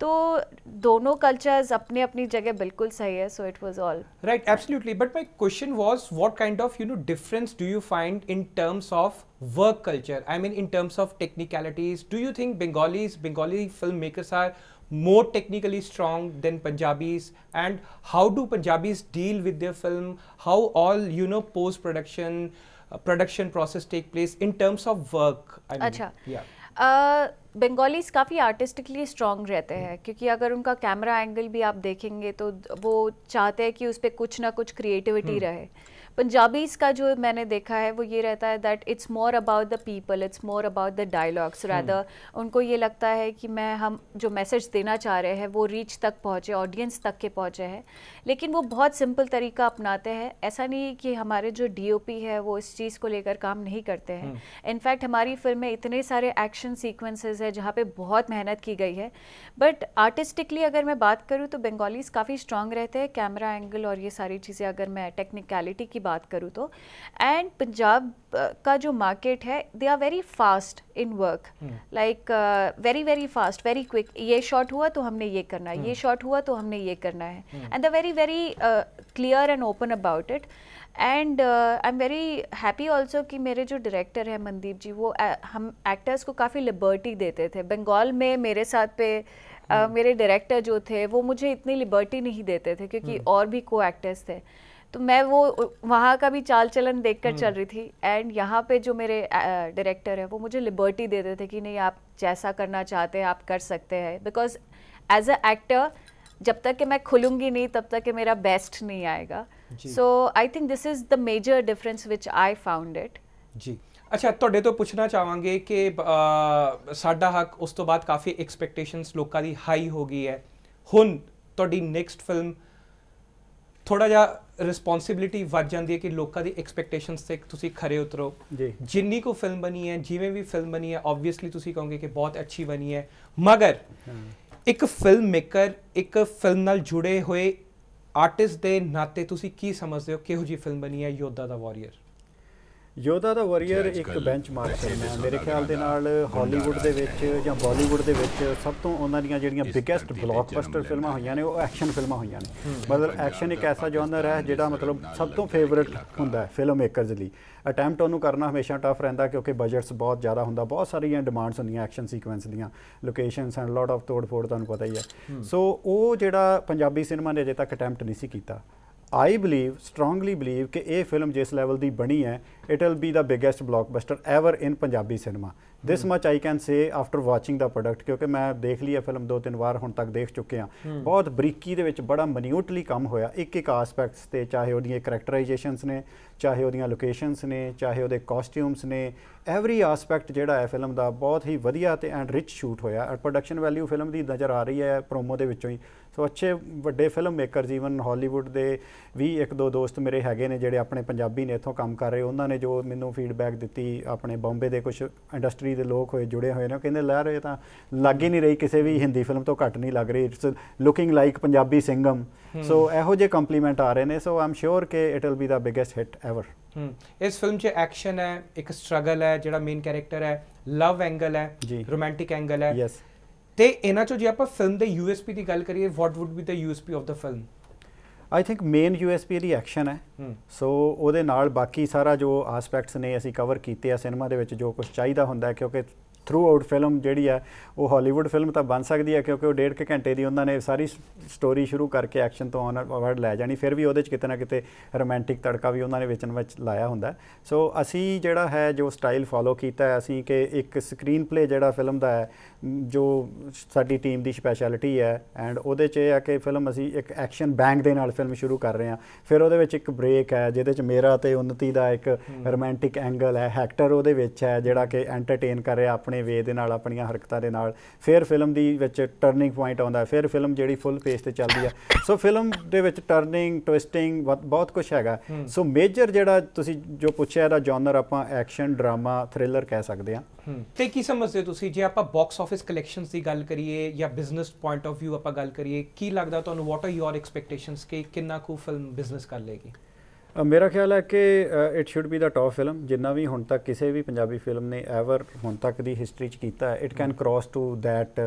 तो दोनों कल्चर्स अपनी अपनी जगह बिल्कुल सही है so it was all right absolutely but my question was what kind of you know difference do you find in terms of work culture I mean in terms of technicalities do you think Bengalis Bengali film makers are more technically strong than Punjabis and how do Punjabis deal with their film how all you know post production uh, production process take place in terms of work I mean, अच्छा yeah. Bengalis uh, काफ़ी artistically strong रहते हैं क्योंकि अगर उनका camera angle भी आप देखेंगे तो वो चाहते हैं कि उस पर कुछ ना कुछ क्रिएटिविटी रहे पंजाबीज का जो मैंने देखा है वो ये रहता है that it's more about the people it's more about the dialogues rather उनको ये लगता है कि मैं हम जो मैसेज देना चाह रहे हैं वो रीच तक पहुँचे ऑडियंस तक के पहुँचे हैं लेकिन वो बहुत सिंपल तरीका अपनाते हैं ऐसा नहीं कि हमारे जो डी है वो इस चीज़ को लेकर काम नहीं करते हैं इनफैक्ट hmm. हमारी फिल्म में इतने सारे एक्शन सीक्वेंसेज है जहाँ पर बहुत मेहनत की गई है बट आर्टिस्टिकली अगर मैं बात करूँ तो बंगालीज काफ़ी स्ट्रांग रहते हैं कैमरा एंगल और ये सारी चीज़ें अगर मैं टेक्निकलिटी की बात करूँ तो एंड पंजाब uh, का जो मार्केट है they are very fast in work like very very fast very quick ये शॉट तो hmm. हुआ तो हमने ये करना है hmm. ये शॉट हुआ तो हमने ये करना है and the very very clear and open about it and I am very happy also कि मेरे जो डायरेक्टर हैं मनदीप जी वो uh, हम एक्टर्स को काफ़ी लिबर्टी देते थे बंगाल में मेरे साथ पे Uh, hmm. मेरे डायरेक्टर जो थे वो मुझे इतनी लिबर्टी नहीं देते थे क्योंकि hmm. और भी को एक्टर्स थे तो मैं वो वहाँ का भी चाल चलन देख कर हम्म। चल रही थी एंड यहाँ पे जो मेरे डायरेक्टर हैं वो मुझे लिबर्टी देते थे कि नहीं आप जैसा करना चाहते हैं आप कर सकते हैं बिकॉज एज अ एक्टर जब तक कि मैं खुलूँगी नहीं तब तक कि मेरा बेस्ट नहीं आएगा so I think this is the major difference which I found it जी अच्छा ਤੁਹਾਡੇ ਤੋਂ ਪੁੱਛਣਾ ਚਾਹਾਂਗੇ ਕਿ ਸਾਡਾ ਹੱਕ ਉਸ ਤੋਂ ਬਾਅਦ ਕਾਫੀ ਐਕਸਪੈਕਟੇਸ਼ਨਸ ਲੋਕਾਂ ਦੀ ਹਾਈ ਹੋ ਗਈ ਹੈ ਹੁਣ ਤੁਹਾਡੀ ਨੈਕਸਟ ਫਿਲਮ ਥੋੜਾ ਜਿਹਾ ਰਿਸਪੌਂਸਿਬਿਲਟੀ ਵੱਧ ਜਾਂਦੀ ਹੈ ਕਿ ਲੋਕਾਂ ਦੀ ਐਕਸਪੈਕਟੇਸ਼ਨਸ ਤੇ ਤੁਸੀਂ ਖਰੇ ਉਤਰੋ ਜਿੰਨੀ ਕੋ ਫਿਲਮ ਬਣੀ ਹੈ ਜਿਵੇਂ ਵੀ ਫਿਲਮ ਬਣੀ ਹੈ ਆਬਵੀਅਸਲੀ ਤੁਸੀਂ ਕਹੋਗੇ ਕਿ ਬਹੁਤ ਅੱਛੀ ਬਣੀ ਹੈ ਮਗਰ ਇੱਕ ਫਿਲਮ ਮੇਕਰ ਇੱਕ ਫਿਲਮ ਨਾਲ ਜੁੜੇ ਹੋਏ ਆਰਟਿਸਟ ਦੇ ਨਾਤੇ ਤੁਸੀਂ ਕੀ ਸਮਝਦੇ ਹੋ ਕਿਹੋ ਜੀ ਫਿਲਮ ਬਣੀ ਹੈ ਯੋਧਾ ਦਾ ਵਾਰੀਅਰ ਯੋਧਾ ਦਾ ਵਾਰੀਅਰ ਇੱਕ ਬੈਂਚਮਾਰਕ ਹੈ ਮੇਰੇ ਖਿਆਲ ਦੇ ਨਾਲ ਹਾਲੀਵੁੱਡ ਦੇ ਵਿੱਚ ਜਾਂ ਬਾਲੀਵੁੱਡ ਦੇ ਵਿੱਚ ਸਭ ਤੋਂ ਉਹਨਾਂ ਦੀਆਂ ਜਿਹੜੀਆਂ ਬਿਗੇਸਟ ਬਲੌਕਬਸਟਰ ਫਿਲਮਾਂ ਹੋਈਆਂ ਨੇ ਉਹ ਐਕਸ਼ਨ ਫਿਲਮਾਂ ਹੋਈਆਂ ਨੇ ਮਤਲਬ ਐਕਸ਼ਨ ਇੱਕ ਐਸਾ ਜਨਰ ਹੈ ਜਿਹੜਾ ਮਤਲਬ ਸਭ ਤੋਂ ਫੇਵਰਿਟ ਹੁੰਦਾ ਹੈ ਫਿਲਮ ਮੇਕਰਸ ਲਈ ਅਟੈਂਪਟ ਉਹਨੂੰ ਕਰਨਾ ਹਮੇਸ਼ਾ ਟਫ ਰਹਿੰਦਾ ਕਿਉਂਕਿ ਬਜਟਸ ਬਹੁਤ ਜ਼ਿਆਦਾ ਹੁੰਦਾ ਬਹੁਤ ਸਾਰੀਆਂ ਡਿਮਾਂਡਸ ਹੁੰਦੀਆਂ ਐਕਸ਼ਨ ਸੀਕੁਐਂਸ ਦੀਆਂ ਲੋਕੇਸ਼ਨਸ ਐਂਡ ਲੋਟ ਆਫ ਤੋੜ ਫੋੜ ਤੁਹਾਨੂੰ ਪਤਾ ਹੀ ਹੈ ਸੋ ਉਹ ਜਿਹੜਾ ਪੰਜਾਬੀ ਸਿਨੇਮਾ ਨੇ ਅਜੇ ਤੱਕ ਅਟੈਂਪਟ ਨਹੀਂ ਸੀ ਕੀਤਾ ਆਈ ਬਲੀਵ ਸਟਰੋਂਗਲੀ ਬਲੀਵ ਕਿ ਇਹ ਫਿਲਮ ਜਿਸ ਲੈਵਲ ਦੀ ਬਣੀ ਹੈ it will be the biggest blockbuster ever in Punjabi cinema this much I can say after watching the product ਕਿਉਂਕਿ ਮੈਂ ਦੇਖ ਲਈ ਇਹ ਫਿਲਮ ਦੋ ਤਿੰਨ ਵਾਰ ਹੁਣ ਤੱਕ ਦੇਖ ਚੁੱਕੇ ਆ ਬਹੁਤ ਬਰੀਕੀ ਦੇ ਵਿੱਚ ਬੜਾ ਮਨਿਊਟਲੀ ਕੰਮ ਹੋਇਆ ਇੱਕ ਇੱਕ ਐਸਪੈਕਟਸ ਤੇ ਚਾਹੇ ਉਹਦੀਆਂ ਕੈਰੈਕਟਰਾਈਜੇਸ਼ਨਸ ਨੇ ਚਾਹੇ ਉਹਦੀਆਂ ਲੋਕੇਸ਼ਨਸ ਨੇ ਚਾਹੇ ਉਹਦੇ ਕਾਸਟਿਊਮਸ ਨੇ ਐਵਰੀ ਐਸਪੈਕਟ ਜਿਹੜਾ ਹੈ ਫਿਲਮ ਦਾ ਬਹੁਤ ਹੀ ਵਧੀਆ ਤੇ ਐਂਡ ਰਿਚ ਸ਼ੂਟ ਹੋਇਆ ਪ੍ਰੋਡਕਸ਼ਨ ਵੈਲਿਊ ਫਿਲਮ ਦੀ ਨਜ਼ਰ ਆ ਰਹੀ ਹੈ ਪ੍ਰੋਮੋ ਦੇ ਵਿੱਚੋਂ ਹੀ ਸੋ ਅੱਛੇ ਵੱਡੇ ਫਿਲਮ ਮੇਕਰ ਜੀਵਨ ਹਾਲੀਵੁੱਡ ਦੇ ਵੀ ਇੱਕ ਦੋ ਦੋਸਤ ਮੇਰੇ ਹੈਗੇ ਨੇ ਜਿਹੜੇ ਆਪਣੇ ਪੰਜਾਬੀ ਨੇ ਇਥੋਂ ਕੰਮ ਕਰ ਰਹੇ ਉਹਨਾਂ ਨੇ ਜੋ ਮੈਨੂੰ ਫੀਡਬੈਕ ਦਿੱਤੀ ਆਪਣੇ ਬੰਬੇ ਦੇ ਕੁਝ ਇੰਡਸਟਰੀ ਦੇ ਲੋਕ ਹੋਏ ਜੁੜੇ ਹੋਏ ਨੇ ਉਹ ਕਹਿੰਦੇ ਲਹਿਰ ਇਹ ਤਾਂ ਲੱਗ ਹੀ ਨਹੀਂ ਰਹੀ ਕਿਸੇ ਵੀ ਹਿੰਦੀ ਫਿਲਮ ਤੋਂ ਘੱਟ ਨਹੀਂ ਲੱਗ ਰਹੀ it's looking like Punjabi Singham so ਇਹੋ ਜੇ ਕੰਪਲੀਮੈਂਟ ਆ ਰਹੇ ਨੇ ਸੋ ਆਮ ਸ਼ੋਰ ਕਿ it will be the biggest hit ever ਇਸ ਫਿਲਮ 'ਚ ਐਕਸ਼ਨ ਹੈ ਇੱਕ ਸਟਰਗਲ ਹੈ ਜਿਹੜਾ ਮੇਨ ਕੈਰੈਕਟਰ ਹੈ ਲਵ ਐਂਗਲ ਹੈ ਰੋਮਾਂਟਿਕ ਐਂਗਲ ਹੈ ਯੈਸ ਤੇ ਇਹਨਾਂ 'ਚੋਂ ਜੇ ਆਪਾਂ ਫਿਲਮ ਦੇ ਯੂਐਸਪੀ ਦੀ ਗੱਲ ਕਰੀਏ what would be the USP of the film I think main USP ਦੀ ਐਕਸ਼ਨ ਹੈ ਸੋ ਉਹਦੇ ਨਾਲ ਬਾਕੀ ਸਾਰਾ ਜੋ ਐਸਪੈਕਟਸ ਨੇ ਅਸੀਂ ਕਵਰ ਕੀਤੇ ਆ ਸਿਨੇਮਾ ਦੇ ਵਿੱਚ ਜੋ ਕੁਝ ਚਾਹੀਦਾ ਹੁੰਦਾ ਕਿਉਂਕਿ ਥਰੂ ਆਊਟ ਫਿਲਮ ਜਿਹੜੀ ਆ ਉਹ ਹਾਲੀਵੁੱਡ ਫਿਲਮ ਤਾਂ ਬਣ ਸਕਦੀ ਹੈ ਕਿਉਂਕਿ ਉਹ ਡੇਢ ਕੇ ਘੰਟੇ ਦੀ ਉਹਨਾਂ ਨੇ ਸਾਰੀ ਸਟੋਰੀ ਸ਼ੁਰੂ ਕਰਕੇ ਐਕਸ਼ਨ ਤੋਂ ਆਨ ਵਰਡ ਲੈ ਜਾਣੀ ਫਿਰ ਵੀ ਉਹਦੇ ਚ ਕਿਤੇ ਨਾ ਕਿਤੇ ਰੋਮਾਂਟਿਕ ਤੜਕਾ ਵੀ ਉਹਨਾਂ ਨੇ ਵਿਚਨ ਵਿੱਚ ਲਾਇਆ ਹੁੰਦਾ ਸੋ ਅਸੀਂ ਜਿਹੜਾ ਹੈ ਜੋ ਸਟਾਈਲ ਫਾਲੋ ਕੀਤਾ ਹੈ ਅਸੀਂ ਕਿ ਇੱਕ ਸਕਰੀਨ ਪਲੇ ਜਿਹੜਾ ਫਿਲਮ ਦਾ ਹੈ ਜੋ ਸਾਡੀ ਟੀਮ ਦੀ ਸਪੈਸ਼ਲਿਟੀ ਹੈ ਐਂਡ ਉਹਦੇ 'ਚ ਇਹ ਆ ਕਿ ਫਿਲਮ ਅਸੀਂ ਇੱਕ ਐਕਸ਼ਨ ਬੈਂਕ ਦੇ ਨਾਲ ਫਿਲਮ ਸ਼ੁਰੂ ਕਰ ਰਹੇ ਹਾਂ ਫਿਰ ਉਹਦੇ ਵਿੱਚ ਇੱਕ ਬ੍ਰੇਕ ਹੈ ਜਿਹਦੇ 'ਚ ਮੇਰਾ ਤੇ ਉਨਤੀ ਦਾ ਇੱਕ ਰੋਮਾਂਟਿਕ ਐਂਗਲ ਹੈ ਹੈਕਟਰ ਉਹਦੇ ਵਿੱਚ ਹੈ ਜਿਹੜਾ ਕਿ ਐਂਟਰਟੇਨ ਕਰ ਰਿਹਾ ਆਪਣੇ ਆਪਣੇ ਵੇ ਦੇ ਨਾਲ ਆਪਣੀਆਂ ਹਰਕਤਾਂ ਦੇ ਨਾਲ ਫਿਰ ਫਿਲਮ ਦੀ ਵਿੱਚ ਟਰਨਿੰਗ ਪੁਆਇੰਟ ਆਉਂਦਾ ਫਿਰ ਫਿਲਮ ਜਿਹੜੀ ਫੁੱਲ ਪੇਸ ਤੇ ਚੱਲਦੀ ਆ ਸੋ ਫਿਲਮ ਦੇ ਵਿੱਚ ਟਰਨਿੰਗ ਟਵਿਸਟਿੰਗ ਬਹੁਤ ਕੁਝ ਹੈਗਾ ਸੋ ਮੇਜਰ ਜਿਹੜਾ ਤੁਸੀਂ ਜੋ ਪੁੱਛਿਆ ਇਹਦਾ ਜਨਰ ਆਪਾਂ ਐਕਸ਼ਨ ਡਰਾਮਾ ਥ੍ਰਿਲਰ ਕਹਿ ਸਕਦੇ ਆ ਤੇ ਕੀ ਸਮਝਦੇ ਤੁਸੀਂ ਜੇ ਆਪਾਂ ਬਾਕਸ ਆਫਿਸ ਕਲੈਕਸ਼ਨਸ ਦੀ ਗੱਲ ਕਰੀਏ ਜਾਂ ਬਿਜ਼ਨਸ ਪੁਆਇੰਟ ਆਫ View ਆਪਾਂ ਗੱਲ ਕਰੀਏ ਕੀ ਲੱਗਦਾ ਤੁਹਾਨੂੰ ਵਾਟ ਆਰ ਯੋਰ ਐਕਸਪੈਕਟੇਸ਼ਨਸ ਕਿ ਕਿੰਨਾ ਕੁ ਫਿਲਮ ਬਿਜ਼ਨਸ ਕਰ ਲੇਗੀ ਮੇਰਾ ਖਿਆਲ ਹੈ ਕਿ it should be the top film ਜਿੰਨਾ ਵੀ ਹੁਣ ਤੱਕ ਕਿਸੇ ਵੀ ਪੰਜਾਬੀ ਫਿਲਮ ਨੇ ਐਵਰ ਹੁਣ ਤੱਕ ਦੀ ਹਿਸਟਰੀ 'ਚ ਕੀਤਾ ਹੈ it can cross to that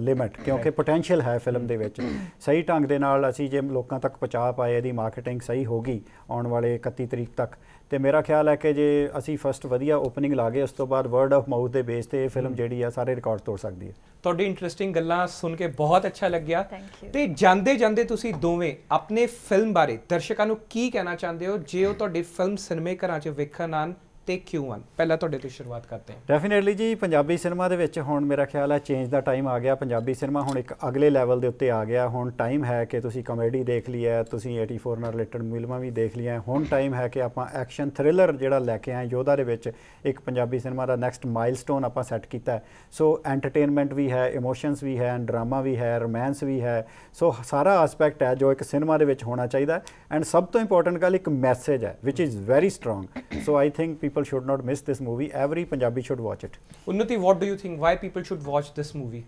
limit ਕਿਉਂਕਿ ਪੋਟੈਂਸ਼ੀਅਲ ਹੈ ਫਿਲਮ ਦੇ ਵਿੱਚ ਸਹੀ ਢੰਗ ਦੇ ਨਾਲ ਅਸੀਂ ਜੇ ਲੋਕਾਂ ਤੱਕ ਪਹੁੰਚਾ ਪਾਏ ਇਹਦੀ ਮਾਰਕੀਟਿੰਗ ਸਹੀ ਹੋਗੀ ਆਉਣ ਵਾਲੇ 31 ਤਰੀਕ ਤੱਕ ਤੇ ਮੇਰਾ ਖਿਆਲ ਹੈ ਕਿ ਜੇ ਅਸੀਂ ਫਸਟ ਵਧੀਆ ਓਪਨਿੰਗ ਲਾ ਗਏ ਉਸ ਤੋਂ ਬਾਅਦ ਵਰਡ ਆਫ ਮਾਊਥ ਦੇ ਬੇਸ ਤੇ ਇਹ ਫਿਲਮ ਜਿਹੜੀ ਆ ਸਾਰੇ ਰਿਕਾਰਡ ਤੋੜ ਸਕਦੀ ਹੈ ਤੁਹਾਡੀ ਇੰਟਰਸਟਿੰਗ ਗੱਲਾਂ ਸੁਣ ਕੇ ਬਹੁਤ ਅੱਛਾ ਲੱਗਿਆ ਤੇ ਜਾਂਦੇ ਜਾਂਦੇ ਤੁਸੀਂ ਦੋਵੇਂ ਆਪਣੇ ਫਿਲਮ ਬਾਰੇ ਦਰਸ਼ਕਾਂ ਨੂੰ ਕੀ ਕਹਿਣਾ ਚਾਹੁੰਦੇ ਹੋ ਜੇ ਉਹ ਤੁਹਾਡੀ ਫਿਲਮ ਸਿਨੇਮੇ ਘਰਾਂ 'ਚ ਵੇਖਣ ਆਣ ਤੇ Q1 ਪਹਿਲਾਂ ਤੁਹਾਡੇ ਤੋਂ ਸ਼ੁਰੂਆਤ ਕਰਦੇ ਹਾਂ ਡੈਫੀਨਿਟਲੀ ਜੀ ਪੰਜਾਬੀ ਸਿਨੇਮਾ ਦੇ ਵਿੱਚ ਹੁਣ ਮੇਰਾ ਖਿਆਲ ਹੈ ਚੇਂਜ ਦਾ ਟਾਈਮ ਆ ਗਿਆ ਪੰਜਾਬੀ ਸਿਨੇਮਾ ਹੁਣ ਇੱਕ ਅਗਲੇ ਲੈਵਲ ਦੇ ਉੱਤੇ ਆ ਗਿਆ ਹੁਣ ਟਾਈਮ ਹੈ ਕਿ ਤੁਸੀਂ ਕਾਮੇਡੀ ਦੇਖ ਲਈ ਹੈ ਤੁਸੀਂ 84 ਨਾਲ ਰਿਲੇਟਡ ਫਿਲਮਾਂ ਵੀ ਦੇਖ ਲਈਆਂ ਹੁਣ ਟਾਈਮ ਹੈ ਕਿ ਆਪਾਂ ਐਕਸ਼ਨ ਥ੍ਰਿਲਰ ਜਿਹੜਾ ਲੈ ਕੇ ਆਏ ਯੋਧਾ ਦੇ ਵਿੱਚ ਇੱਕ ਪੰਜਾਬੀ ਸਿਨੇਮਾ ਦਾ ਨੈਕਸਟ ਮਾਈਲਸਟੋਨ ਆਪਾਂ ਸੈੱਟ ਕੀਤਾ ਸੋ ਐਂਟਰਟੇਨਮੈਂਟ ਵੀ ਹੈ ਇਮੋਸ਼ਨਸ ਵੀ ਹੈ ਡਰਾਮਾ ਵੀ ਹੈ ਰੋਮਾਂਸ ਵੀ ਹੈ ਸੋ ਸਾਰਾ ਐਸਪੈਕਟ ਹੈ ਜੋ ਇੱਕ ਸਿਨੇਮਾ ਦੇ ਵਿੱਚ ਹੋਣਾ ਚਾਹੀਦਾ ਐਂਡ ਸਭ ਤੋਂ ਇੰਪੋਰਟੈਂਟ ਗੱਲ ਇੱਕ ਮੈਸੇਜ ਹੈ which is very strong so I think people should not miss this movie every Punjabi should watch it Unnati what do you think why people should watch this movie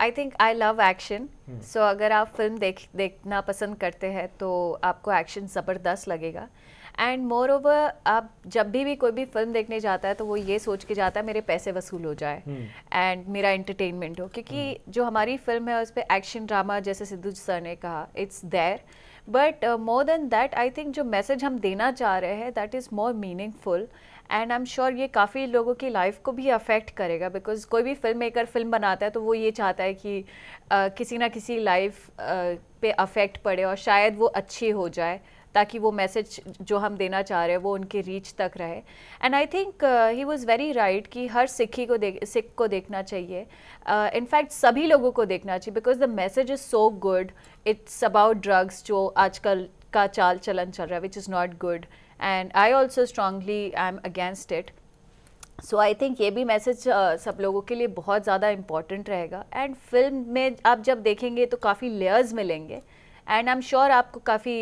I think I love action so अगर आप film देख देखना पसंद करते हैं तो आपको action ज़बरदस्त लगेगा एंड मोर ओवर आप जब भी भी कोई भी फिल्म देखने जाता है तो वो ये सोच के जाता है मेरे पैसे वसूल हो जाए एंड hmm. मेरा एंटरटेनमेंट हो क्योंकि hmm. जो हमारी फिल्म है उस पर एक्शन ड्रामा जैसे सिद्धू सर ने कहा it's there but more than that I think जो मैसेज हम देना चाह रहे हैं that is more meaningful and I am sure ये काफ़ी लोगों की लाइफ को भी अफेक्ट करेगा बिकॉज कोई भी फिल्म मेकर फिल्म बनाता है तो वो ये चाहता है कि आ, किसी ना किसी लाइफ पे अफेक्ट पड़े और शायद वो अच्छी हो जाए ताकि वो मैसेज जो हम देना चाह रहे हैं वो उनके रीच तक रहे and I think he was very right कि हर सिक्खी को देख सिख को देखना चाहिए इनफैक्ट uh, सभी लोगों को देखना चाहिए because the message is so good it's about drugs जो आजकल का चाल चलन चल रहा है which is not good and I also strongly I am against it so I think ये भी मैसेज uh, सब लोगों के लिए बहुत ज़्यादा इम्पॉर्टेंट रहेगा एंड फिल्म में आप जब देखेंगे तो काफ़ी लेयर्स मिलेंगे एंड आई एम श्योर आपको काफ़ी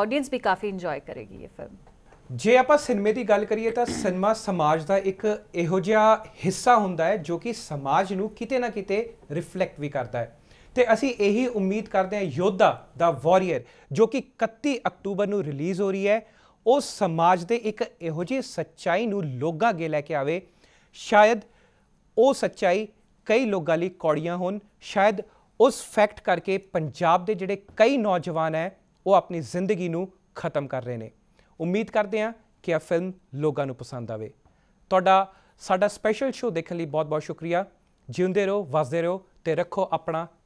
ऑडियंस uh, भी काफ़ी इंजॉय करेगी ये फिल्म जे आप सिनेमे की गल करिए सिनेमा समाज का एक योजा हिस्सा होंगे ਹਿੱਸਾ ਹੁੰਦਾ कि ਜੋ ਕਿ ਸਮਾਜ ਨੂੰ ਕਿਤੇ ਨਾ ਕਿਤੇ ਰਿਫਲੈਕਟ ਤੇ ਅਸੀਂ ਇਹੀ ਉਮੀਦ ਕਰਦੇ ਹਾਂ ਯੋਧਾ ਦਾ ਵਾਰੀਅਰ ਜੋ ਕਿ 31 ਅਕਤੂਬਰ ਨੂੰ ਰਿਲੀਜ਼ ਹੋ ਰਹੀ ਹੈ ਉਹ ਸਮਾਜ ਦੇ ਇੱਕ ਇਹੋ ਜਿਹੀ ਸੱਚਾਈ ਨੂੰ ਲੋਗਾ ਅੱਗੇ ਲੈ ਕੇ ਆਵੇ ਸ਼ਾਇਦ ਉਹ ਸੱਚਾਈ ਕਈ ਲੋਕਾਂ ਲਈ ਕੌੜੀਆਂ ਹੋਣ ਸ਼ਾਇਦ ਉਸ ਫੈਕਟ ਕਰਕੇ ਪੰਜਾਬ ਦੇ ਜਿਹੜੇ ਕਈ ਨੌਜਵਾਨ ਹੈ ਉਹ ਆਪਣੀ ਜ਼ਿੰਦਗੀ ਨੂੰ ਖਤਮ ਕਰ ਰਹੇ ਨੇ ਉਮੀਦ ਕਰਦੇ ਹਾਂ ਕਿ ਇਹ ਫਿਲਮ ਲੋਕਾਂ ਨੂੰ ਪਸੰਦ ਆਵੇ ਤੁਹਾਡਾ ਸਾਡਾ ਸਪੈਸ਼ਲ ਸ਼ੋਅ ਦੇਖਣ ਲਈ ਬਹੁਤ-ਬਹੁਤ ਸ਼ੁਕਰੀਆ ਜਿਉਂਦੇ ਰਹੋ ਵਸਦੇ ਰਹੋ ਤੇ ਰੱਖੋ ਆਪਣਾ